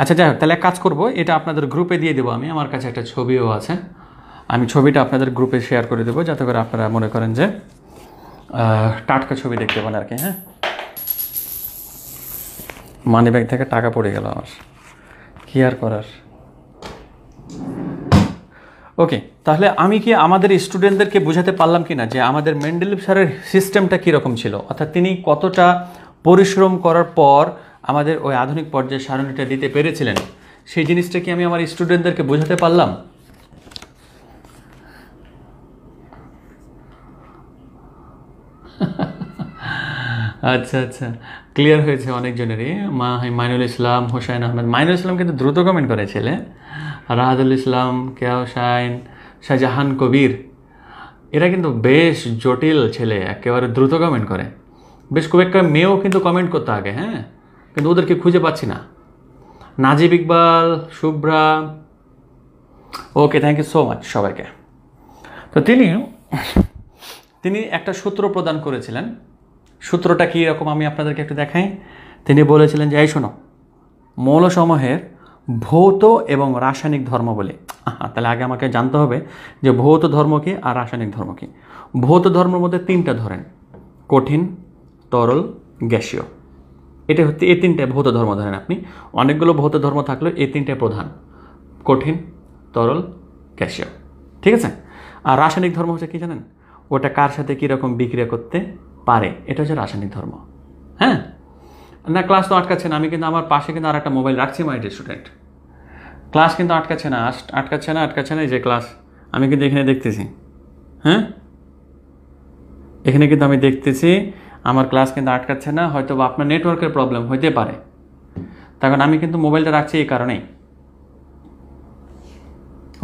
আচ্ছা যাই হোক তাহলে এক কাজ করবো এটা আপনাদের গ্রুপে দিয়ে দেবো আমি আমার কাছে একটা ছবিও আছে আমি ছবিটা আপনাদের গ্রুপে শেয়ার করে দেবো যাতে করে আপনারা মনে করেন যে টাটকা ছবি দেখতে পান আর কি হ্যাঁ মানি ব্যাগ থেকে টাকা পড়ে গেল আমার কী আর করার ওকে তাহলে আমি কি আমাদের স্টুডেন্টদেরকে বোঝাতে পারলাম কি না যে আমাদের মেন্ডেলিভ স্যারের সিস্টেমটা কীরকম ছিল অর্থাৎ তিনি কতটা পরিশ্রম করার পর আমাদের ওই আধুনিক পর্যায়ে সারণীটা দিতে পেরেছিলেন সেই জিনিসটা কি আমি আমার স্টুডেন্টদেরকে বোঝাতে পারলাম আচ্ছা আচ্ছা ক্লিয়ার হয়েছে অনেকজনেরই মা মাইনুল ইসলাম হোসাইন আহমেদ মাইনুল ইসলাম কিন্তু দ্রুত কমেন্ট করেছিলেন রাহাদুল ইসলাম কেয়া হোসাইন শাহজাহান কবির এরা কিন্তু বেশ জটিল ছেলে একেবারে দ্রুত কমেন্ট করে বেশ খুব একটা মেয়েও কিন্তু কমেন্ট করতে আগে হ্যাঁ কিন্তু ওদেরকে খুঁজে পাচ্ছি না Najib Iqbal Shubhra okay thank you so much সবাইকে তো তিনি তিনি একটা সূত্র প্রদান করেছিলেন সূত্রটা কী রকম আমি আপনাদেরকে একটু দেখাই তিনি বলেছিলেন যে এই শোনো মৌলসমূহের ভৌত এবং রাসায়নিক ধর্ম বলে তাহলে আগে আমাকে জানতে হবে যে ভৌত ধর্ম কী আর রাসায়নিক ধর্ম কী ভৌত ধর্মের মধ্যে তিনটা ধরেন কঠিন তরল গ্যাসীয় এটা হচ্ছে এই তিনটে ভৌত ধর্ম ধরেন আপনি অনেকগুলো ভৌত ধর্ম থাকলেও এই তিনটে প্রধান কঠিন তরল ক্যাশিয়াম ঠিক আছে আর রাসায়নিক ধর্ম হচ্ছে কী জানেন ওটা কার সাথে কীরকম বিক্রিয়া করতে পারে এটা হচ্ছে রাসায়নিক ধর্ম হ্যাঁ না ক্লাস তো আটকাচ্ছে না আমি কিন্তু আমার পাশে কিন্তু আর একটা মোবাইল রাখছি মাই স্টুডেন্ট ক্লাস কিন্তু আটকাচ্ছে না আটকাচ্ছে না আটকাচ্ছে না এই যে ক্লাস আমি কিন্তু এখানে দেখতেছি হ্যাঁ এখানে কিন্তু আমি দেখতেছি আমার ক্লাস কিন্তু আটকাচ্ছে না হয়তো বা আপনার নেটওয়ার্কের প্রবলেম হইতে পারে তখন আমি কিন্তু মোবাইলটা রাখছি এই কারণেই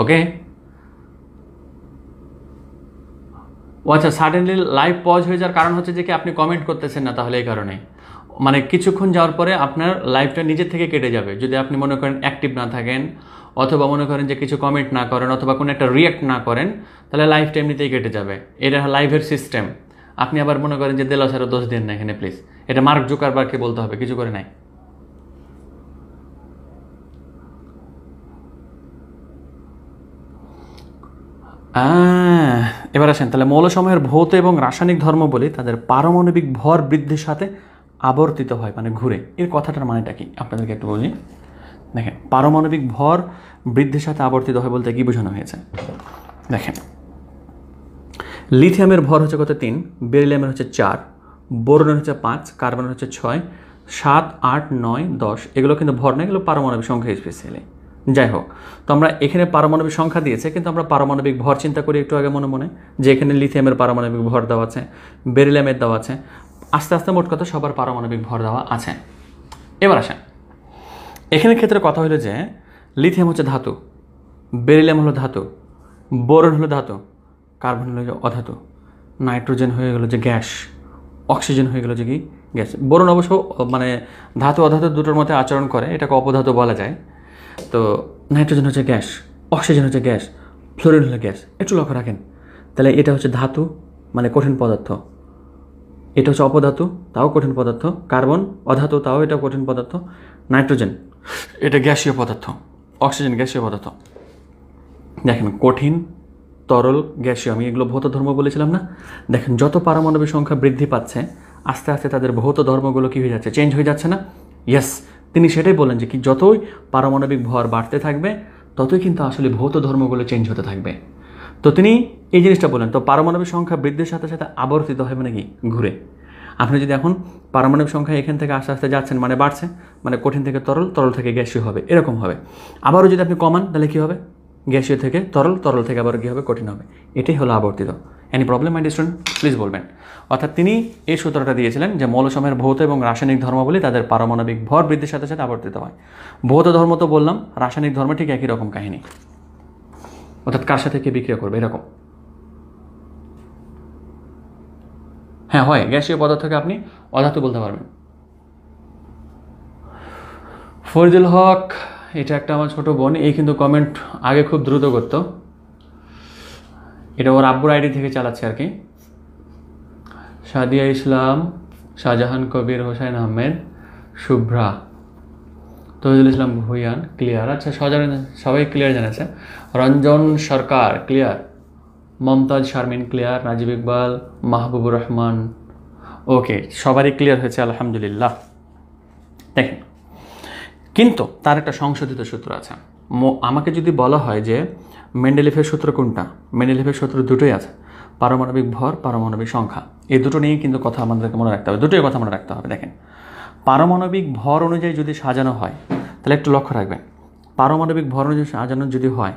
ওকে ও আচ্ছা সাডেনলি লাইভ পজ হয়ে যাওয়ার কারণ হচ্ছে যে কি আপনি কমেন্ট করতেছেন না তাহলে এই কারণে মানে কিছুক্ষণ যাওয়ার পরে আপনার লাইফটা নিজে থেকে কেটে যাবে যদি আপনি মনে করেন অ্যাক্টিভ না থাকেন অথবা মনে করেন যে কিছু কমেন্ট না করেন অথবা কোনো একটা রিয়াক্ট না করেন তাহলে লাইভটা এমনিতেই কেটে যাবে এটা লাইভের সিস্টেম আপনি আবার মনে করেন যে আরও দোষ দেন না এখানে প্লিজ এটা মার্ক জোকারবার্গকে বলতে হবে কিছু করে নাই এবার আসেন তাহলে মৌলসমূহের ভৌত এবং রাসায়নিক ধর্ম বলি তাদের পারমাণবিক ভর বৃদ্ধির সাথে আবর্তিত হয় মানে ঘুরে এর কথাটার মানেটা কি আপনাদেরকে একটু বলি দেখেন পারমাণবিক ভর বৃদ্ধির সাথে আবর্তিত হয় বলতে কি বোঝানো হয়েছে দেখেন লিথিয়ামের ভর হচ্ছে কত তিন বেরিলিয়ামের হচ্ছে চার বোরনের হচ্ছে পাঁচ কার্বনের হচ্ছে ছয় সাত আট নয় দশ এগুলো কিন্তু ভর না এগুলো পারমাণবিক সংখ্যা স্পেশালি যাই হোক তো আমরা এখানে পারমাণবিক সংখ্যা দিয়েছে কিন্তু আমরা পারমাণবিক ভর চিন্তা করি একটু আগে মনে মনে যে এখানে লিথিয়ামের পারমাণবিক ভর দেওয়া আছে বেরিলিয়ামের দেওয়া আছে আস্তে আস্তে মোট কথা সবার পারমাণবিক ভর দেওয়া আছে এবার আসেন এখানের ক্ষেত্রে কথা হলো যে লিথিয়াম হচ্ছে ধাতু বেরিলিয়াম হলো ধাতু বোরন হলো ধাতু কার্বন হলো যে অধাতু নাইট্রোজেন হয়ে গেল যে গ্যাস অক্সিজেন হয়ে গেল যে কি গ্যাস বরুণ অবশ্য মানে ধাতু অধাতু দুটোর মধ্যে আচরণ করে এটাকে অপধাতু বলা যায় তো নাইট্রোজেন হচ্ছে গ্যাস অক্সিজেন হচ্ছে গ্যাস ফ্লোরিন হলো গ্যাস একটু লক্ষ্য রাখেন তাহলে এটা হচ্ছে ধাতু মানে কঠিন পদার্থ এটা হচ্ছে অপধাতু তাও কঠিন পদার্থ কার্বন অধাতু তাও এটা কঠিন পদার্থ নাইট্রোজেন এটা গ্যাসীয় পদার্থ অক্সিজেন গ্যাসীয় পদার্থ দেখেন কঠিন তরল গ্যাসীয় আমি এগুলো ভৌত ধর্ম বলেছিলাম না দেখেন যত পারমাণবিক সংখ্যা বৃদ্ধি পাচ্ছে আস্তে আস্তে তাদের ভৌত ধর্মগুলো কী হয়ে যাচ্ছে চেঞ্জ হয়ে যাচ্ছে না ইয়েস তিনি সেটাই বলেন যে কি যতই পারমাণবিক ভর বাড়তে থাকবে ততই কিন্তু আসলে ভৌত ধর্মগুলো চেঞ্জ হতে থাকবে তো তিনি এই জিনিসটা বলেন তো পারমাণবিক সংখ্যা বৃদ্ধির সাথে সাথে আবর্তিত হবে নাকি মানে ঘুরে আপনি যদি এখন পারমাণবিক সংখ্যা এখান থেকে আস্তে আস্তে যাচ্ছেন মানে বাড়ছে মানে কঠিন থেকে তরল তরল থেকে গ্যাসীয় হবে এরকম হবে আবারও যদি আপনি কমান তাহলে কী হবে গ্যাসীয় থেকে তরল তরল থেকে আবার কী হবে কঠিন হবে এটাই হলো আবর্তিত any problem mind student please বলবেন অর্থাৎ তিনি এই সূত্রটা দিয়েছিলেন যে মৌলসমূহের ভৌত এবং রাসায়নিক ধর্মাবলী তাদের পারমাণবিক ভর বৃদ্ধির সাথে সাথে আবর্তিত হয় ভৌত ধর্ম তো বললাম রাসায়নিক ধর্ম ঠিক একই রকম কাহিনী অর্থাৎ কার সাথে কে বিক্রিয়া করবে এরকম হ্যাঁ হয় গ্যাসীয় পদার্থকে আপনি অধাতু বলতে পারবেন ফরিদুল হক এটা একটা আমার ছোট বোন এই কিন্তু কমেন্ট আগে খুব দ্রুত করত এটা ওর আব্বুর আইডি থেকে চালাচ্ছে আর কি সাদিয়া ইসলাম শাহজাহান কবির হোসেন আহমেদ শুভ্রা তহিদুল ইসলাম ভুইয়ান ক্লিয়ার আচ্ছা সজান সবাই ক্লিয়ার জানাচ্ছে Ranjan Sarkar clear Momtaz Sharmin clear Rajib Iqbal Mahbubur Rahman okay সবারই ক্লিয়ার হয়েছে আলহামদুলিল্লাহ দেখেন কিন্তু তার একটা সংশোধিত সূত্র আছে আমাকে যদি বলা হয় যে মেন্ডেলিফের সূত্র কোনটা মেন্ডেলিফের সূত্র দুটোই আছে পারমাণবিক ভর পারমাণবিক সংখ্যা এই দুটো নিয়েই কিন্তু কথা আমাদেরকে মনে রাখতে হবে দুটোই কথা মনে রাখতে হবে দেখেন পারমাণবিক ভর অনুযায়ী যদি সাজানো হয় তাহলে একটু লক্ষ্য রাখবেন পারমাণবিক ভর অনুযায়ী সাজানো যদি হয়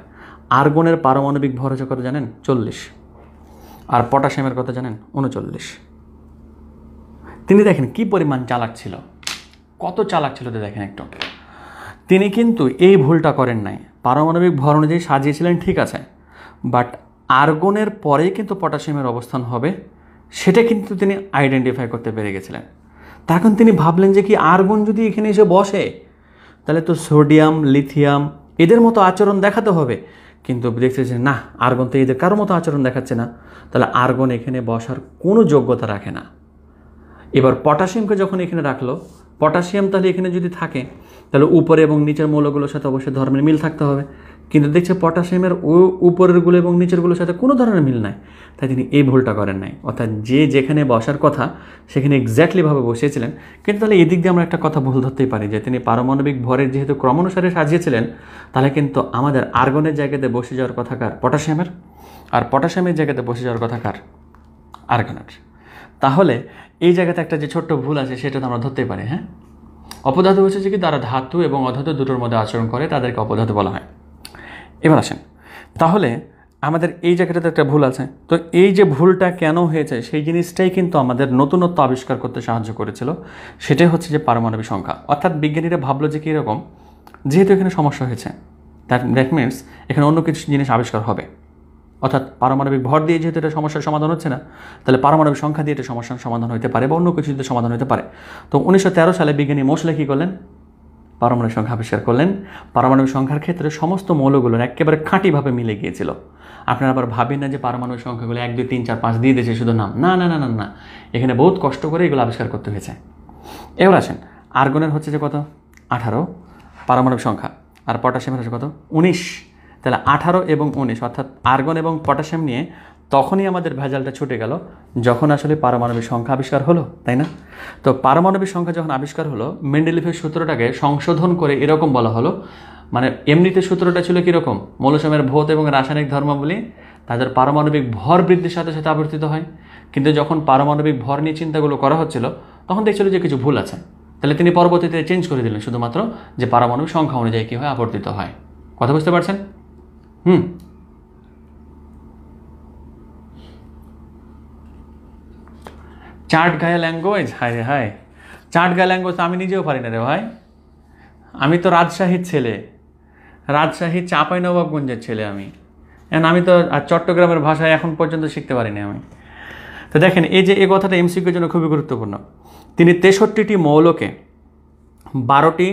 আর্গনের পারমাণবিক ভর হচ্ছে কথা জানেন চল্লিশ আর পটাশিয়ামের কথা জানেন উনচল্লিশ তিনি দেখেন কি পরিমাণ চালাক ছিল কত চালাক ছিল দেখেন একটু তিনি কিন্তু এই ভুলটা করেন নাই পারমাণবিক ভর অনুযায়ী সাজিয়েছিলেন ঠিক আছে বাট আর্গনের পরে কিন্তু পটাশিয়ামের অবস্থান হবে সেটা কিন্তু তিনি আইডেন্টিফাই করতে পেরে গেছিলেন তখন তিনি ভাবলেন যে কি আর্গন যদি এখানে এসে বসে তাহলে তো সোডিয়াম লিথিয়াম এদের মতো আচরণ দেখাতে হবে কিন্তু দেখছে যে না আর্গন তো এদের কারো মতো আচরণ দেখাচ্ছে না তাহলে আর্গন এখানে বসার কোনো যোগ্যতা রাখে না এবার পটাশিয়ামকে যখন এখানে রাখলো পটাশিয়াম তাহলে এখানে যদি থাকে তাহলে উপরে এবং নিচের মৌলগুলোর সাথে অবশ্যই ধর্মের মিল থাকতে হবে কিন্তু দেখছে পটাশিয়ামের ও উপরেরগুলো এবং নিচেরগুলোর সাথে কোনো ধরনের মিল নাই তাই তিনি এই ভুলটা করেন নাই অর্থাৎ যে যেখানে বসার কথা সেখানে এক্স্যাক্টলিভাবে বসিয়েছিলেন কিন্তু তাহলে এদিক দিয়ে আমরা একটা কথা ভুল ধরতেই পারি যে তিনি পারমাণবিক ভরের যেহেতু ক্রমানুসারে সাজিয়েছিলেন তাহলে কিন্তু আমাদের আর্গনের জায়গাতে বসে যাওয়ার কথা কার পটাশিয়ামের আর পটাশিয়ামের জায়গাতে বসে যাওয়ার কথা কার আর্গনের তাহলে এই জায়গাতে একটা যে ছোট্ট ভুল আছে সেটা তো আমরা ধরতেই পারি হ্যাঁ অপধাতু হচ্ছে যে কি তারা ধাতু এবং অধাতু দুটোর মধ্যে আচরণ করে তাদেরকে অপধাতু বলা হয় এবার আসেন তাহলে আমাদের এই জায়গাটাতে একটা ভুল আছে তো এই যে ভুলটা কেন হয়েছে সেই জিনিসটাই কিন্তু আমাদের নতুনত্ব আবিষ্কার করতে সাহায্য করেছিল সেটাই হচ্ছে যে পারমাণবিক সংখ্যা অর্থাৎ বিজ্ঞানীরা ভাবলো যে কীরকম যেহেতু এখানে সমস্যা হয়েছে দ্যাট দ্যাট মিনস এখানে অন্য কিছু জিনিস আবিষ্কার হবে অর্থাৎ পারমাণবিক ভর দিয়ে যেহেতু এটা সমস্যার সমাধান হচ্ছে না তাহলে পারমাণবিক সংখ্যা দিয়ে এটা সমস্যার সমাধান হতে পারে বা অন্য কিছু যদি সমাধান হতে পারে তো উনিশশো সালে বিজ্ঞানী মোশলে কী করলেন পারমাণবিক সংখ্যা আবিষ্কার করলেন পারমাণবিক সংখ্যার ক্ষেত্রে সমস্ত মৌলগুলো একেবারে খাঁটিভাবে মিলে গিয়েছিল আপনারা আবার ভাবেন না যে পারমাণবিক সংখ্যাগুলো এক দুই তিন চার পাঁচ দিয়ে দিয়েছে শুধু নাম না না না না না এখানে বহুত কষ্ট করে এগুলো আবিষ্কার করতে হয়েছে এবার আসেন আর্গনের হচ্ছে যে কত আঠারো পারমাণবিক সংখ্যা আর পটাশিয়ামের হচ্ছে কত উনিশ তাহলে আঠারো এবং উনিশ অর্থাৎ আর্গন এবং পটাশিয়াম নিয়ে তখনই আমাদের ভেজালটা ছুটে গেল যখন আসলে পারমাণবিক সংখ্যা আবিষ্কার হলো তাই না তো পারমাণবিক সংখ্যা যখন আবিষ্কার হলো মেন্ডেলিফের সূত্রটাকে সংশোধন করে এরকম বলা হলো মানে এমনিতে সূত্রটা ছিল কীরকম মৌলসমের ভৌত এবং রাসায়নিক ধর্মাবলী তাদের পারমাণবিক ভর বৃদ্ধির সাথে সাথে আবর্তিত হয় কিন্তু যখন পারমাণবিক ভর নিয়ে চিন্তাগুলো করা হচ্ছিল তখন দেখছিল যে কিছু ভুল আছে তাহলে তিনি পরবর্তীতে চেঞ্জ করে দিলেন শুধুমাত্র যে পারমাণবিক সংখ্যা অনুযায়ী কী হয় আবর্তিত হয় কথা বুঝতে পারছেন হুম চাট গায়ে ল্যাঙ্গুয়েজ হায় রে হায় চাট গায়ে ল্যাঙ্গুয়েজ আমি নিজেও পারি না রে ভাই আমি তো রাজশাহীর ছেলে রাজশাহী চাঁপাইনবাবগঞ্জের ছেলে আমি এখন আমি তো আর চট্টগ্রামের ভাষায় এখন পর্যন্ত শিখতে পারিনি আমি তো দেখেন এই যে এ কথাটা এমসিকিউর জন্য খুবই গুরুত্বপূর্ণ তিনি তেষট্টিটি মৌলকে বারোটি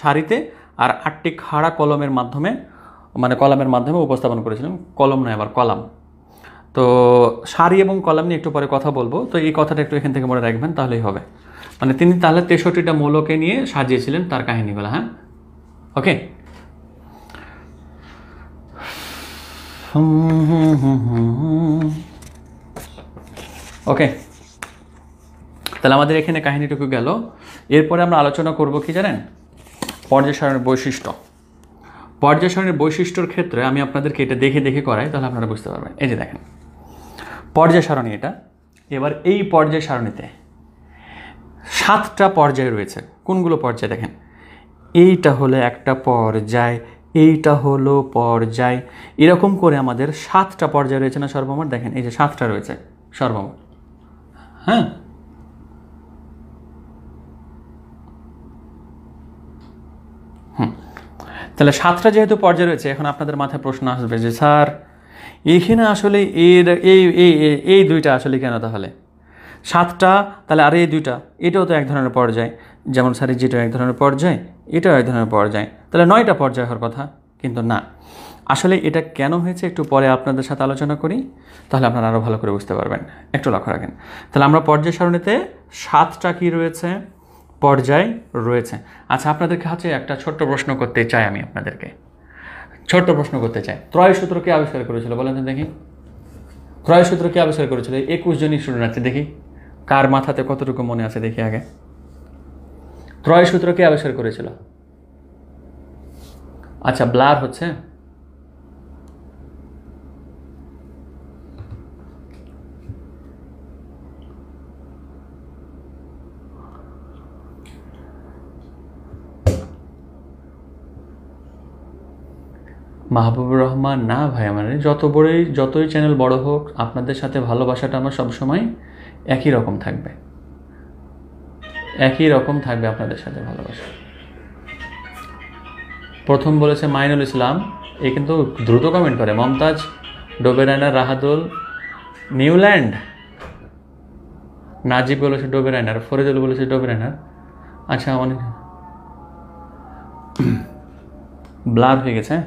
শাড়িতে আর আটটি খাড়া কলমের মাধ্যমে মানে কলামের মাধ্যমে উপস্থাপন করেছিলেন কলম নয় আবার কলাম তো সারি এবং কলাম নিয়ে একটু পরে কথা বলবো তো এই কথাটা একটু এখান থেকে মনে রাখবেন তাহলেই হবে মানে তিনি তাহলে তেষট্টিটা মৌলকে নিয়ে সাজিয়েছিলেন তার কাহিনীগুলো হ্যাঁ ওকে ওকে তাহলে আমাদের এখানে কাহিনীটুকু গেল এরপরে আমরা আলোচনা করব কি জানেন পর্যায় সারণের বৈশিষ্ট্য পর্যায় বৈশিষ্ট্যর ক্ষেত্রে আমি আপনাদেরকে এটা দেখে দেখে করাই তাহলে আপনারা বুঝতে পারবেন এই যে দেখেন পর্যায় সারণী এটা এবার এই পর্যায় সারণীতে সাতটা পর্যায় রয়েছে কোনগুলো পর্যায় দেখেন এইটা হলো একটা পর্যায় এইটা হলো পর্যায় এরকম করে আমাদের সাতটা পর্যায় রয়েছে না সর্বমোট দেখেন এই যে সাতটা রয়েছে সর্বমোট হ্যাঁ তাহলে সাতটা যেহেতু পর্যায় রয়েছে এখন আপনাদের মাথায় প্রশ্ন আসবে যে স্যার এখানে আসলে এর এই এই এই দুইটা আসলে কেন তাহলে সাতটা তাহলে আর এই দুইটা এটাও তো এক ধরনের পর্যায় যেমন স্যার যেটা এক ধরনের পর্যায় এটাও এক ধরনের পর্যায় তাহলে নয়টা পর্যায় হওয়ার কথা কিন্তু না আসলে এটা কেন হয়েছে একটু পরে আপনাদের সাথে আলোচনা করি তাহলে আপনারা আরও ভালো করে বুঝতে পারবেন একটু লক্ষ্য রাখেন তাহলে আমরা পর্যায় সারণীতে সাতটা কী রয়েছে পর্যায়ে রয়েছে আচ্ছা আপনাদের কাছে একটা ছোট্ট প্রশ্ন করতে চাই আমি আপনাদেরকে ছোট্ট প্রশ্ন করতে চাই ত্রয় সূত্র কে আবিষ্কার করেছিল বলেন তো দেখি ত্রয় সূত্র কে আবিষ্কার করেছিল একুশ জনই স্টুডেন্ট আছে দেখি কার মাথাতে কতটুকু মনে আছে দেখি আগে ত্রয় সূত্র কে আবিষ্কার করেছিল আচ্ছা ব্লার হচ্ছে মাহবুবুর রহমান না ভাই আমার যত বড়ই যতই চ্যানেল বড় হোক আপনাদের সাথে ভালোবাসাটা আমার সবসময় একই রকম থাকবে একই রকম থাকবে আপনাদের সাথে ভালোবাসা প্রথম বলেছে মাইনুল ইসলাম এ কিন্তু দ্রুত কমেন্ট করে মমতাজ ডোবেরায়না রাহাদুল নিউল্যান্ড নাজিব বলেছে ডোবেরায়নার ফরিদুল বলেছে ডোবেরায়নার আচ্ছা অনেক ব্লার হয়ে গেছে হ্যাঁ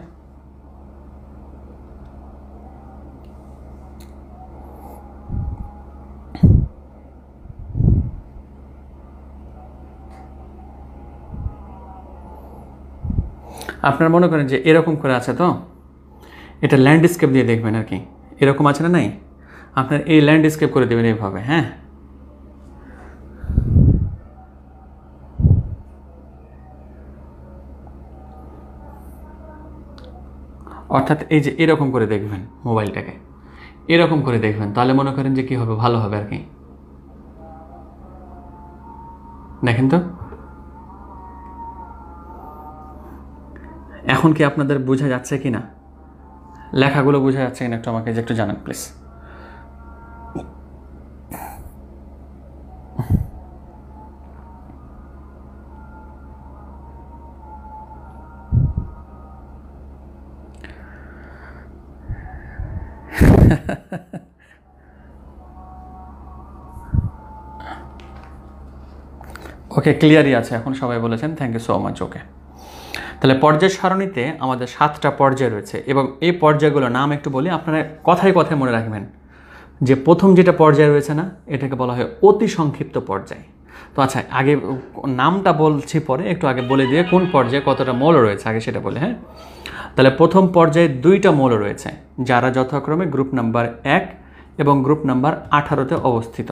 আপনার মনে করেন যে এরকম করে আছে তো এটা ল্যান্ডস্কেপ দিয়ে দেখবেন আর কি এরকম আছে না নাই আপনার এই ল্যান্ডস্কেপ করে দেবেন এইভাবে হ্যাঁ অর্থাৎ এই যে এরকম করে দেখবেন মোবাইলটাকে এরকম করে দেখবেন তাহলে মনে করেন যে কী হবে ভালো হবে আর কি দেখেন তো এখন কি আপনাদের বোঝা যাচ্ছে কি না লেখাগুলো বোঝা যাচ্ছে কিনা একটু আমাকে যে একটু জানান প্লিজ ওকে [LAUGHS] ক্লিয়ারই আছে এখন সবাই বলেছেন thank you so much okay তাহলে পর্যায় সারণীতে আমাদের সাতটা পর্যায় রয়েছে এবং এই পর্যায়গুলোর নাম একটু বলি আপনারা কথায় কথায় মনে রাখবেন যে প্রথম যেটা পর্যায় রয়েছে না এটাকে বলা হয় অতি সংক্ষিপ্ত পর্যায় তো আচ্ছা আগে নামটা বলছি পরে একটু আগে বলে দিয়ে কোন পর্যায়ে কতটা মৌল রয়েছে আগে সেটা বলে হ্যাঁ তাহলে প্রথম পর্যায়ে দুইটা মৌল রয়েছে যারা যথাক্রমে গ্রুপ নাম্বার এক এবং গ্রুপ নাম্বার আঠারোতে অবস্থিত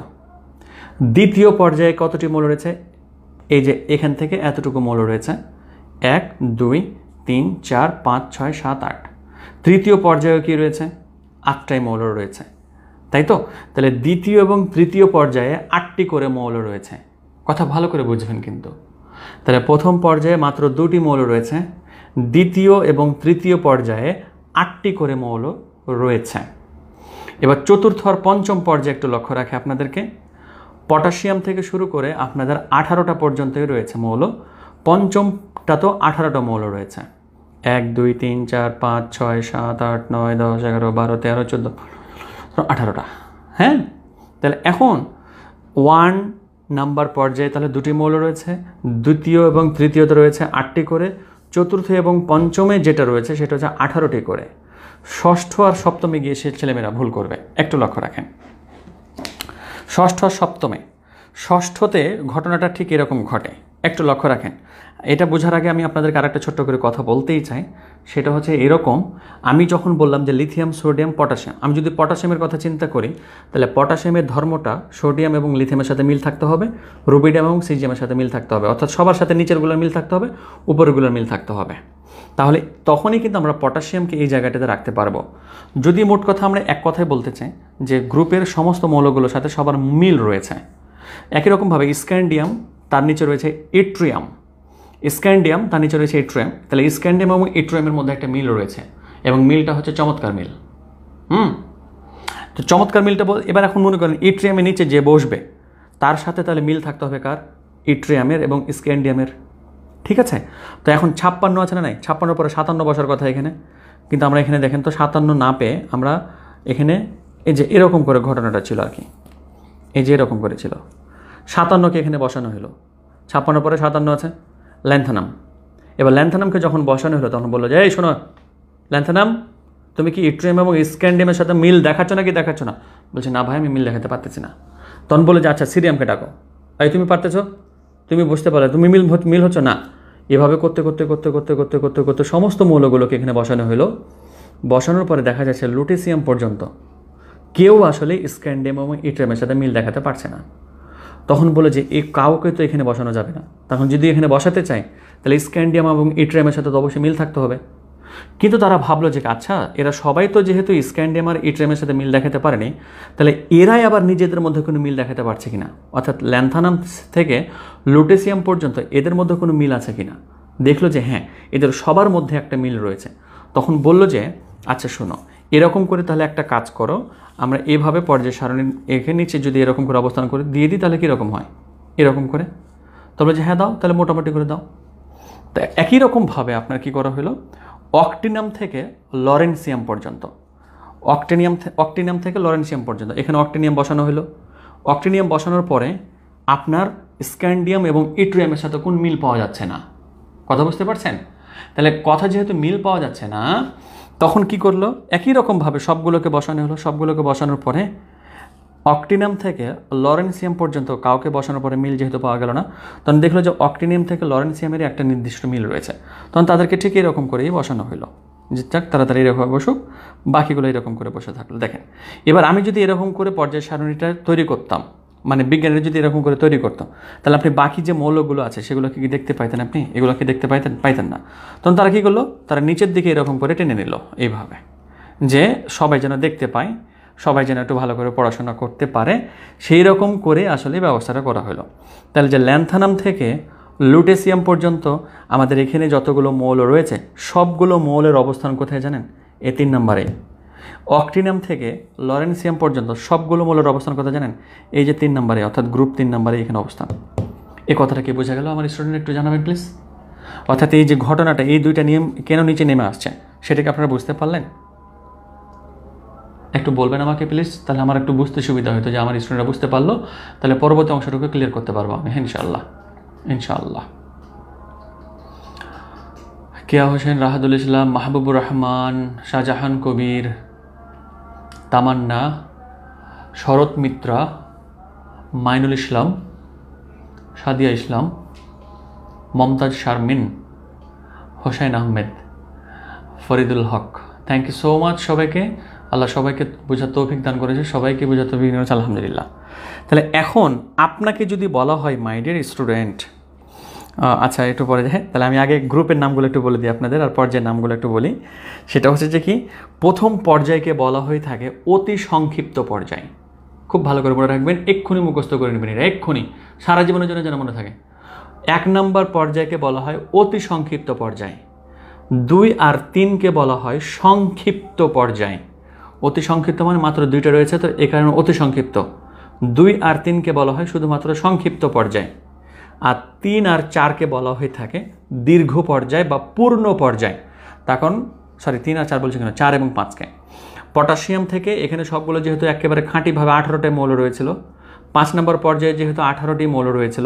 দ্বিতীয় পর্যায়ে কতটি মৌল রয়েছে এই যে এখান থেকে এতটুকু মৌল রয়েছে এক দুই তিন চার পাঁচ ছয় সাত আট তৃতীয় পর্যায়ে কী রয়েছে আটটাই মৌল রয়েছে তাই তো তাহলে দ্বিতীয় এবং তৃতীয় পর্যায়ে আটটি করে মৌল রয়েছে কথা ভালো করে বুঝবেন কিন্তু তাহলে প্রথম পর্যায়ে মাত্র দুটি মৌল রয়েছে দ্বিতীয় এবং তৃতীয় পর্যায়ে আটটি করে মৌল রয়েছে এবার চতুর্থ আর পঞ্চম পর্যায়ে একটু লক্ষ্য রাখে আপনাদেরকে পটাশিয়াম থেকে শুরু করে আপনাদের আঠারোটা পর্যন্তই রয়েছে মৌল পঞ্চম তো আঠারোটা মৌল রয়েছে এক দুই তিন চার পাঁচ ছয় সাত আট নয় দশ এগারো বারো তেরো চোদ্দো আঠারোটা হ্যাঁ তাহলে এখন ওয়ান নাম্বার পর্যায়ে তাহলে দুটি মৌল রয়েছে দ্বিতীয় এবং তৃতীয়তে রয়েছে আটটি করে চতুর্থ এবং পঞ্চমে যেটা রয়েছে সেটা হচ্ছে আঠারোটি করে ষষ্ঠ আর সপ্তমে গিয়ে সে ছেলেমেয়েরা ভুল করবে একটু লক্ষ্য রাখেন ষষ্ঠ আর সপ্তমে ষষ্ঠতে ঘটনাটা ঠিক এরকম ঘটে একটু লক্ষ্য রাখেন এটা বোঝার আগে আমি আপনাদেরকে আরেকটা ছোট্ট করে কথা বলতেই চাই সেটা হচ্ছে এরকম আমি যখন বললাম যে লিথিয়াম সোডিয়াম পটাশিয়াম আমি যদি পটাশিয়ামের কথা চিন্তা করি তাহলে পটাশিয়ামের ধর্মটা সোডিয়াম এবং লিথিয়ামের সাথে মিল থাকতে হবে রুবিডিয়াম এবং সিজিয়ামের সাথে মিল থাকতে হবে অর্থাৎ সবার সাথে নিচেরগুলোর মিল থাকতে হবে উপরগুলোর মিল থাকতে হবে তাহলে তখনই কিন্তু আমরা পটাশিয়ামকে এই জায়গাটাতে রাখতে পারবো যদি মোট কথা আমরা এক কথায় বলতে চাই যে গ্রুপের সমস্ত মৌলগুলোর সাথে সবার মিল রয়েছে একই রকমভাবে স্ক্যান্ডিয়াম তার নিচে রয়েছে ইট্রিয়াম স্ক্যান্ডিয়াম তার নিচে রয়েছে ইট্রিয়াম তাহলে স্ক্যান্ডিয়াম এবং ইট্রিয়ামের মধ্যে একটা মিল রয়েছে এবং মিলটা হচ্ছে চমৎকার মিল হুম তো চমৎকার মিলটা বল এবার এখন মনে করেন ইট্রিয়ামের নিচে যে বসবে তার সাথে তাহলে মিল থাকতে হবে কার ইট্রিয়ামের এবং স্ক্যান্ডিয়ামের ঠিক আছে তো এখন ছাপ্পান্ন আছে না নাই ছাপ্পান্ন পরে সাতান্ন বসার কথা এখানে কিন্তু আমরা এখানে দেখেন তো সাতান্ন না পেয়ে আমরা এখানে এই যে এরকম করে ঘটনাটা ছিল আর কি এই যে এরকম করেছিল সাতান্নকে এখানে বসানো হলো ছাপ্পান্ন পরে সাতান্ন আছে ল্যান্থানাম এবার ল্যান্থানামকে যখন বসানো হলো তখন বললো যে এই শোনো ল্যান্থানাম তুমি কি ইট্রিয়াম এবং স্ক্যান্ডিয়ামের সাথে মিল দেখাচ্ছ না কি দেখাচ্ছ না বলছে না ভাই আমি মিল দেখাতে পারতেছি না তখন বলে যে আচ্ছা সিরিয়ামকে ডাকো এই তুমি পারতেছ তুমি বুঝতে পারলে তুমি মিল মিল হচ্ছ না এভাবে করতে করতে করতে করতে করতে করতে করতে সমস্ত মৌলগুলোকে এখানে বসানো হলো বসানোর পরে দেখা যাচ্ছে লুটেসিয়াম পর্যন্ত কেউ আসলে স্ক্যান্ডিয়াম এবং ইট্রিয়ামের সাথে মিল দেখাতে পারছে না তখন বলে যে এই কাউকে তো এখানে বসানো যাবে না তখন যদি এখানে বসাতে চাই তাহলে স্ক্যান্ডিয়াম এবং ইট্রিয়ামের সাথে তো অবশ্যই মিল থাকতে হবে কিন্তু তারা ভাবলো যে আচ্ছা এরা সবাই তো যেহেতু স্ক্যান্ডিয়াম আর ইট্রেমের সাথে মিল দেখাতে পারেনি তাহলে এরাই আবার নিজেদের মধ্যে কোনো মিল দেখাতে পারছে কিনা অর্থাৎ ল্যান্থানাম থেকে লোটেসিয়াম পর্যন্ত এদের মধ্যে কোনো মিল আছে কিনা দেখলো যে হ্যাঁ এদের সবার মধ্যে একটা মিল রয়েছে তখন বলল যে আচ্ছা শোনো এরকম করে তাহলে একটা কাজ করো আমরা এভাবে পর্যায় সারণী একে নিচে যদি এরকম করে অবস্থান করে দিয়ে দিই তাহলে কীরকম হয় এরকম করে তোমরা যে হ্যাঁ দাও তাহলে মোটামুটি করে দাও তা একই রকমভাবে আপনার কি করা হলো অক্টিনাম থেকে লরেন্সিয়াম পর্যন্ত অক্টিনিয়াম অক্টিনিয়াম থেকে লরেন্সিয়াম পর্যন্ত এখানে অক্টেনিয়াম বসানো হলো অক্টিনিয়াম বসানোর পরে আপনার স্ক্যান্ডিয়াম এবং ইট্রিয়ামের সাথে কোন মিল পাওয়া যাচ্ছে না কথা বুঝতে পারছেন তাহলে কথা যেহেতু মিল পাওয়া যাচ্ছে না তখন কি করলো একই রকমভাবে সবগুলোকে বসানো হলো সবগুলোকে বসানোর পরে অক্টিনাম থেকে লরেন্সিয়াম পর্যন্ত কাউকে বসানোর পরে মিল যেহেতু পাওয়া গেল না তখন দেখলো যে অক্টিনিয়াম থেকে লরেন্সিয়ামেরই একটা নির্দিষ্ট মিল রয়েছে তখন তাদেরকে ঠিক এরকম করেই বসানো হলো যে যাক তাড়াতাড়ি এরকম বসুক বাকিগুলো এরকম করে বসে থাকলো দেখেন এবার আমি যদি এরকম করে পর্যায় সারণীটা তৈরি করতাম মানে বিজ্ঞানীরা যদি এরকম করে তৈরি করতো তাহলে আপনি বাকি যে মৌলগুলো আছে সেগুলোকে কি দেখতে পাইতেন আপনি এগুলোকে দেখতে পাইতেন পাইতেন না তখন তারা কী করলো তারা নিচের দিকে এরকম করে টেনে নিল এইভাবে যে সবাই যেন দেখতে পায় সবাই যেন একটু ভালো করে পড়াশোনা করতে পারে সেই রকম করে আসলে ব্যবস্থাটা করা হলো তাহলে যে ল্যান্থানাম থেকে লুটেসিয়াম পর্যন্ত আমাদের এখানে যতগুলো মৌল রয়েছে সবগুলো মৌলের অবস্থান কোথায় জানেন এ তিন নম্বরে অক্টিনিয়াম থেকে লরেন্সিয়াম পর্যন্ত সবগুলো মূলের অবস্থান কথা জানেন এই যে তিন নম্বরে অর্থাৎ গ্রুপ তিন নম্বরে এখানে অবস্থান এই কথাটা কি বোঝা গেল আমার স্টুডেন্ট একটু জানাবেন প্লিজ অর্থাৎ এই যে ঘটনাটা এই দুইটা নিয়ম কেন নিচে নেমে আসছে সেটাকে আপনারা বুঝতে পারলেন একটু বলবেন আমাকে প্লিজ তাহলে আমার একটু বুঝতে সুবিধা হতো যে আমার স্টুডেন্টরা বুঝতে পারলো তাহলে পরবর্তী অংশটুকু ক্লিয়ার করতে পারবো আমি ইনশাআল্লাহ ইনশাআল্লাহ Keya Hossain Rahadul Islam Mahbubur Rahman Shahjahan Kabir Tamanna Sharat Mitra Mainul Islam Sadia Islam Momtaz Sharmin Hossain Ahmed Faridul Haque thank you so much সবাইকে আল্লাহ সবাইকে বোঝা তৌফিক দান করেছে সবাইকে বোঝা তৌফিক আলহামদুলিল্লাহ তাহলে এখন আপনাকে যদি বলা হয় মাই ডিয়ার স্টুডেন্ট আচ্ছা একটু পরে যায় হ্যাঁ, তাহলে আমি আগে গ্রুপের নামগুলো একটু বলে দিই আপনাদের আর পর্যায়ের নামগুলো একটু বলি সেটা হচ্ছে যে কি প্রথম পর্যায়কে বলা হয়ে থাকে অতি সংক্ষিপ্ত পর্যায় খুব ভালো করে মনে রাখবেন এক্ষুনি মুখস্থ করে নেবেন এটা এক্ষুনি সারা জীবনের জন্য যেন মনে থাকে এক নম্বর পর্যায়কে বলা হয় অতি সংক্ষিপ্ত পর্যায় দুই আর তিনকে বলা হয় সংক্ষিপ্ত পর্যায় অতি সংক্ষিপ্ত মানে মাত্র দুইটা রয়েছে তো এ কারণে অতি সংক্ষিপ্ত দুই আর তিনকে বলা হয় শুধুমাত্র সংক্ষিপ্ত পর্যায় আর তিন আর চারকে বলা হয়ে থাকে দীর্ঘ পর্যায় বা পূর্ণ পর্যায় তখন সরি তিন আর চার বলছি কেন চার এবং পাঁচকে পটাশিয়াম থেকে এখানে সবগুলো যেহেতু একেবারে খাঁটিভাবে আঠারোটা মৌল রয়েছিল পাঁচ নম্বর পর্যায়ে যেহেতু আঠারোটি মৌল রয়েছিল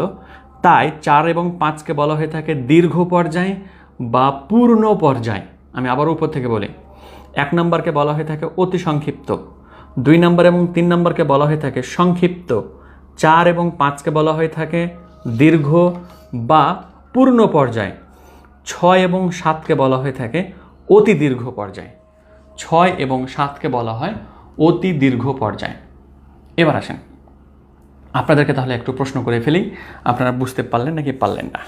তাই চার এবং পাঁচকে বলা হয়ে থাকে দীর্ঘ পর্যায় বা পূর্ণ পর্যায় আমি আবার উপর থেকে বলি এক নম্বরকে বলা হয়ে থাকে অতি সংক্ষিপ্ত দুই নম্বর এবং তিন নম্বরকে বলা হয়ে থাকে সংক্ষিপ্ত চার এবং পাঁচকে বলা হয়ে থাকে দীর্ঘ বা পূর্ণ পর্যায় ছয় এবং সাতকে বলা হয়ে থাকে অতি দীর্ঘ পর্যায় ছয় এবং সাতকে বলা হয় অতি দীর্ঘ পর্যায় এবার আসেন আপনাদেরকে তাহলে একটু প্রশ্ন করে ফেলি আপনারা বুঝতে পারলেন নাকি পারলেন না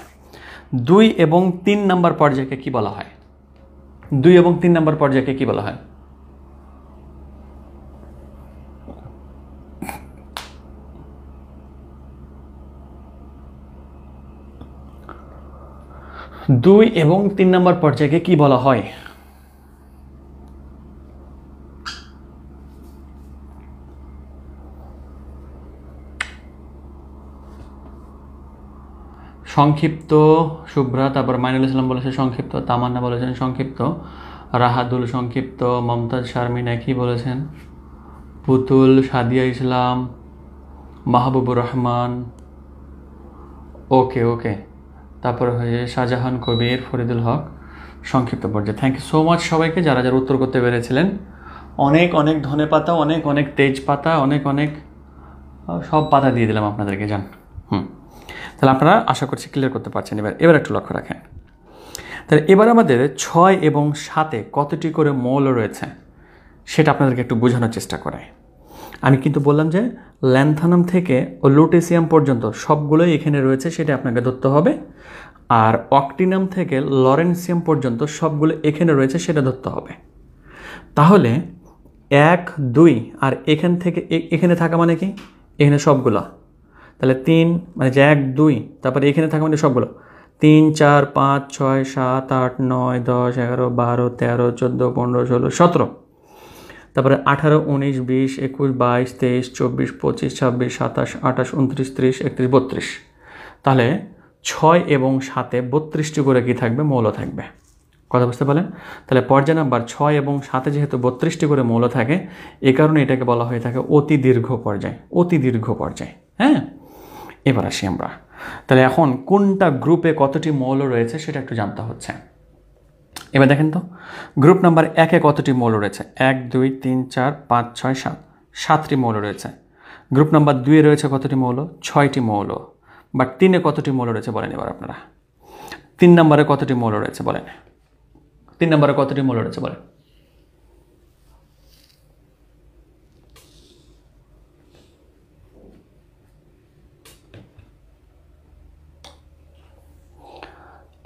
দুই এবং তিন নাম্বার পর্যায়কে কি বলা হয় দুই এবং তিন নাম্বার পর্যায়কে কি বলা হয় দুই এবং তিন নম্বর পর্যায়কে কি বলা হয় সংক্ষিপ্ত শুভ্রা তারপর মাইনুল ইসলাম বলেছে সংক্ষিপ্ত তামান্না বলেছেন সংক্ষিপ্ত রাহাদুল সংক্ষিপ্ত মমতাজ শারমিন একই বলেছেন পুতুল সাদিয়া ইসলাম মাহবুবুর রহমান ওকে ওকে তারপরে হয়ে শাহজাহান কবির ফরিদুল হক সংক্ষিপ্ত পর্যায়ে থ্যাংক ইউ সো মাচ সবাইকে যারা যারা উত্তর করতে পেরেছিলেন অনেক অনেক ধনে পাতা অনেক অনেক তেজপাতা অনেক অনেক সব পাতা দিয়ে দিলাম আপনাদেরকে যান হুম তাহলে আপনারা আশা করছি ক্লিয়ার করতে পারছেন এবার এবার একটু লক্ষ্য রাখেন তাহলে এবার আমাদের ছয় এবং সাতে কতটি করে মৌল রয়েছে সেটা আপনাদেরকে একটু বোঝানোর চেষ্টা করে আমি কিন্তু বললাম যে ল্যান্থানাম থেকে ও লুটেসিয়াম পর্যন্ত সবগুলোই এখানে রয়েছে সেটা আপনাকে ধরতে হবে আর অক্টিনাম থেকে লরেন্সিয়াম পর্যন্ত সবগুলো এখানে রয়েছে সেটা ধরতে হবে তাহলে এক দুই আর এখান থেকে এখানে থাকা মানে কি এখানে সবগুলো তাহলে তিন মানে যে এক দুই তারপরে এখানে থাকা মানে সবগুলো তিন চার পাঁচ ছয় সাত আট নয় দশ এগারো বারো তেরো চোদ্দো পনেরো ষোলো সতেরো তারপরে আঠারো উনিশ বিশ একুশ বাইশ তেইশ চব্বিশ পঁচিশ ছাব্বিশ সাতাশ আঠাশ উনত্রিশ ত্রিশ একত্রিশ বত্রিশ তাহলে ছয় এবং সাতে বত্রিশটি করে কি থাকবে মৌল থাকবে কথা বুঝতে পারলেন তাহলে পর্যায় নাম্বার ছয় এবং সাথে যেহেতু বত্রিশটি করে মৌল থাকে এ কারণে এটাকে বলা হয়ে থাকে অতি দীর্ঘ পর্যায় অতি দীর্ঘ পর্যায় হ্যাঁ এবার আসি আমরা তাহলে এখন কোনটা গ্রুপে কতটি মৌল রয়েছে সেটা একটু জানতে হচ্ছে এবার দেখেন তো গ্রুপ নাম্বার একে কতটি মৌল রয়েছে এক দুই তিন চার পাঁচ ছয় সাত সাতটি মৌল রয়েছে গ্রুপ নাম্বার দুয়ে রয়েছে কতটি মৌল ছয়টি মৌল বা তিনে কতটি মৌল রয়েছে বলেন এবার আপনারা তিন নম্বরে কতটি মৌল রয়েছে বলেন তিন নম্বরে কতটি মৌল রয়েছে বলেন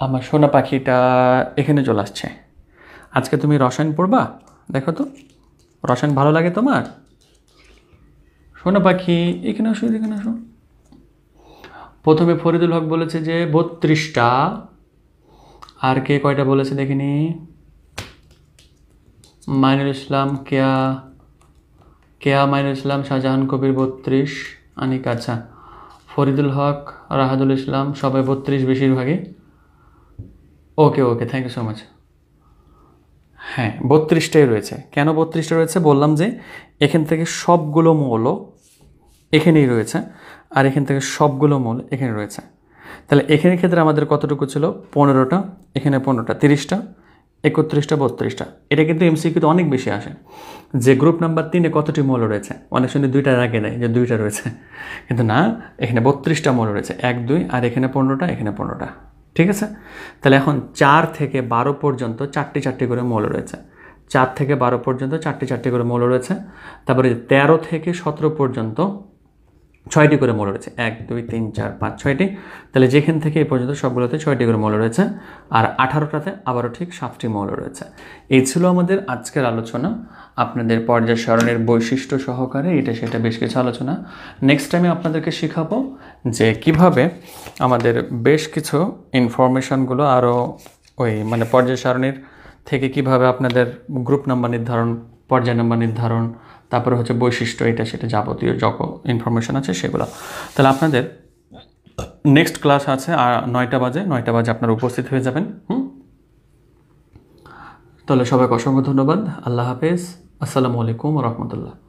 আমার সোনা পাখিটা এখানে চলে আসছে আজকে তুমি রসায়ন পড়বা দেখো তো রসায়ন ভালো লাগে তোমার সোনা পাখি এখানে আসো এখানে আসো প্রথমে ফরিদুল হক বলেছে যে বত্রিশটা আর কে কয়টা বলেছে দেখিনি মাইনুল ইসলাম কেয়া কেয়া মাইনুল ইসলাম শাহজাহান কবির বত্রিশ আনিক আচ্ছা ফরিদুল হক রাহাদুল ইসলাম সবাই বত্রিশ বেশিরভাগই okay okay thank you so much হ্যাঁ বত্রিশটাই রয়েছে কেন বত্রিশটা রয়েছে বললাম যে এখান থেকে সবগুলো মৌল এখানেই রয়েছে আর এখান থেকে সবগুলো মৌল এখানে রয়েছে তাহলে এখানের ক্ষেত্রে আমাদের কতটুকু ছিল পনেরোটা এখানে পনেরোটা তিরিশটা একত্রিশটা বত্রিশটা এটা কিন্তু এমসিকিউতে অনেক বেশি আসে যে গ্রুপ নাম্বার তিনে কতটি মৌল রয়েছে অনেক সময় দুইটা আগে দেয় যে দুইটা রয়েছে কিন্তু না এখানে বত্রিশটা মৌল রয়েছে এক দুই আর এখানে পনেরোটা এখানে পনেরোটা ঠিক আছে তাহলে এখন চার থেকে বারো পর্যন্ত চারটি চারটি করে মৌল রয়েছে চার থেকে বারো পর্যন্ত চারটি চারটি করে মৌল রয়েছে তারপরে তেরো থেকে সতেরো পর্যন্ত ছয়টি করে মৌল রয়েছে এক দুই তিন চার পাঁচ ছয়টি তাহলে যেখান থেকে এই পর্যন্ত সবগুলোতে ছয়টি করে মৌল রয়েছে আর আঠারোটাতে আবারও ঠিক সাতটি মৌল রয়েছে এই ছিল আমাদের আজকের আলোচনা আপনাদের পর্যায় সরণের বৈশিষ্ট্য সহকারে এটা সেটা বেশ কিছু আলোচনা নেক্সট টাইমে আপনাদেরকে শেখাবো যে কিভাবে আমাদের বেশ কিছু ইনফরমেশানগুলো আরও ওই মানে পর্যায় সারণীর থেকে কিভাবে আপনাদের গ্রুপ নাম্বার নির্ধারণ পর্যায় নাম্বার নির্ধারণ তারপরে হচ্ছে বৈশিষ্ট্য এটা সেটা যাবতীয় যত ইনফরমেশান আছে সেগুলো তাহলে আপনাদের নেক্সট ক্লাস আছে আর নয়টা বাজে নয়টা বাজে আপনারা উপস্থিত হয়ে যাবেন হুম তাহলে সবাইকে অসংখ্য ধন্যবাদ আল্লাহ হাফেজ আসসালামু আলাইকুম রহমতুল্লাহ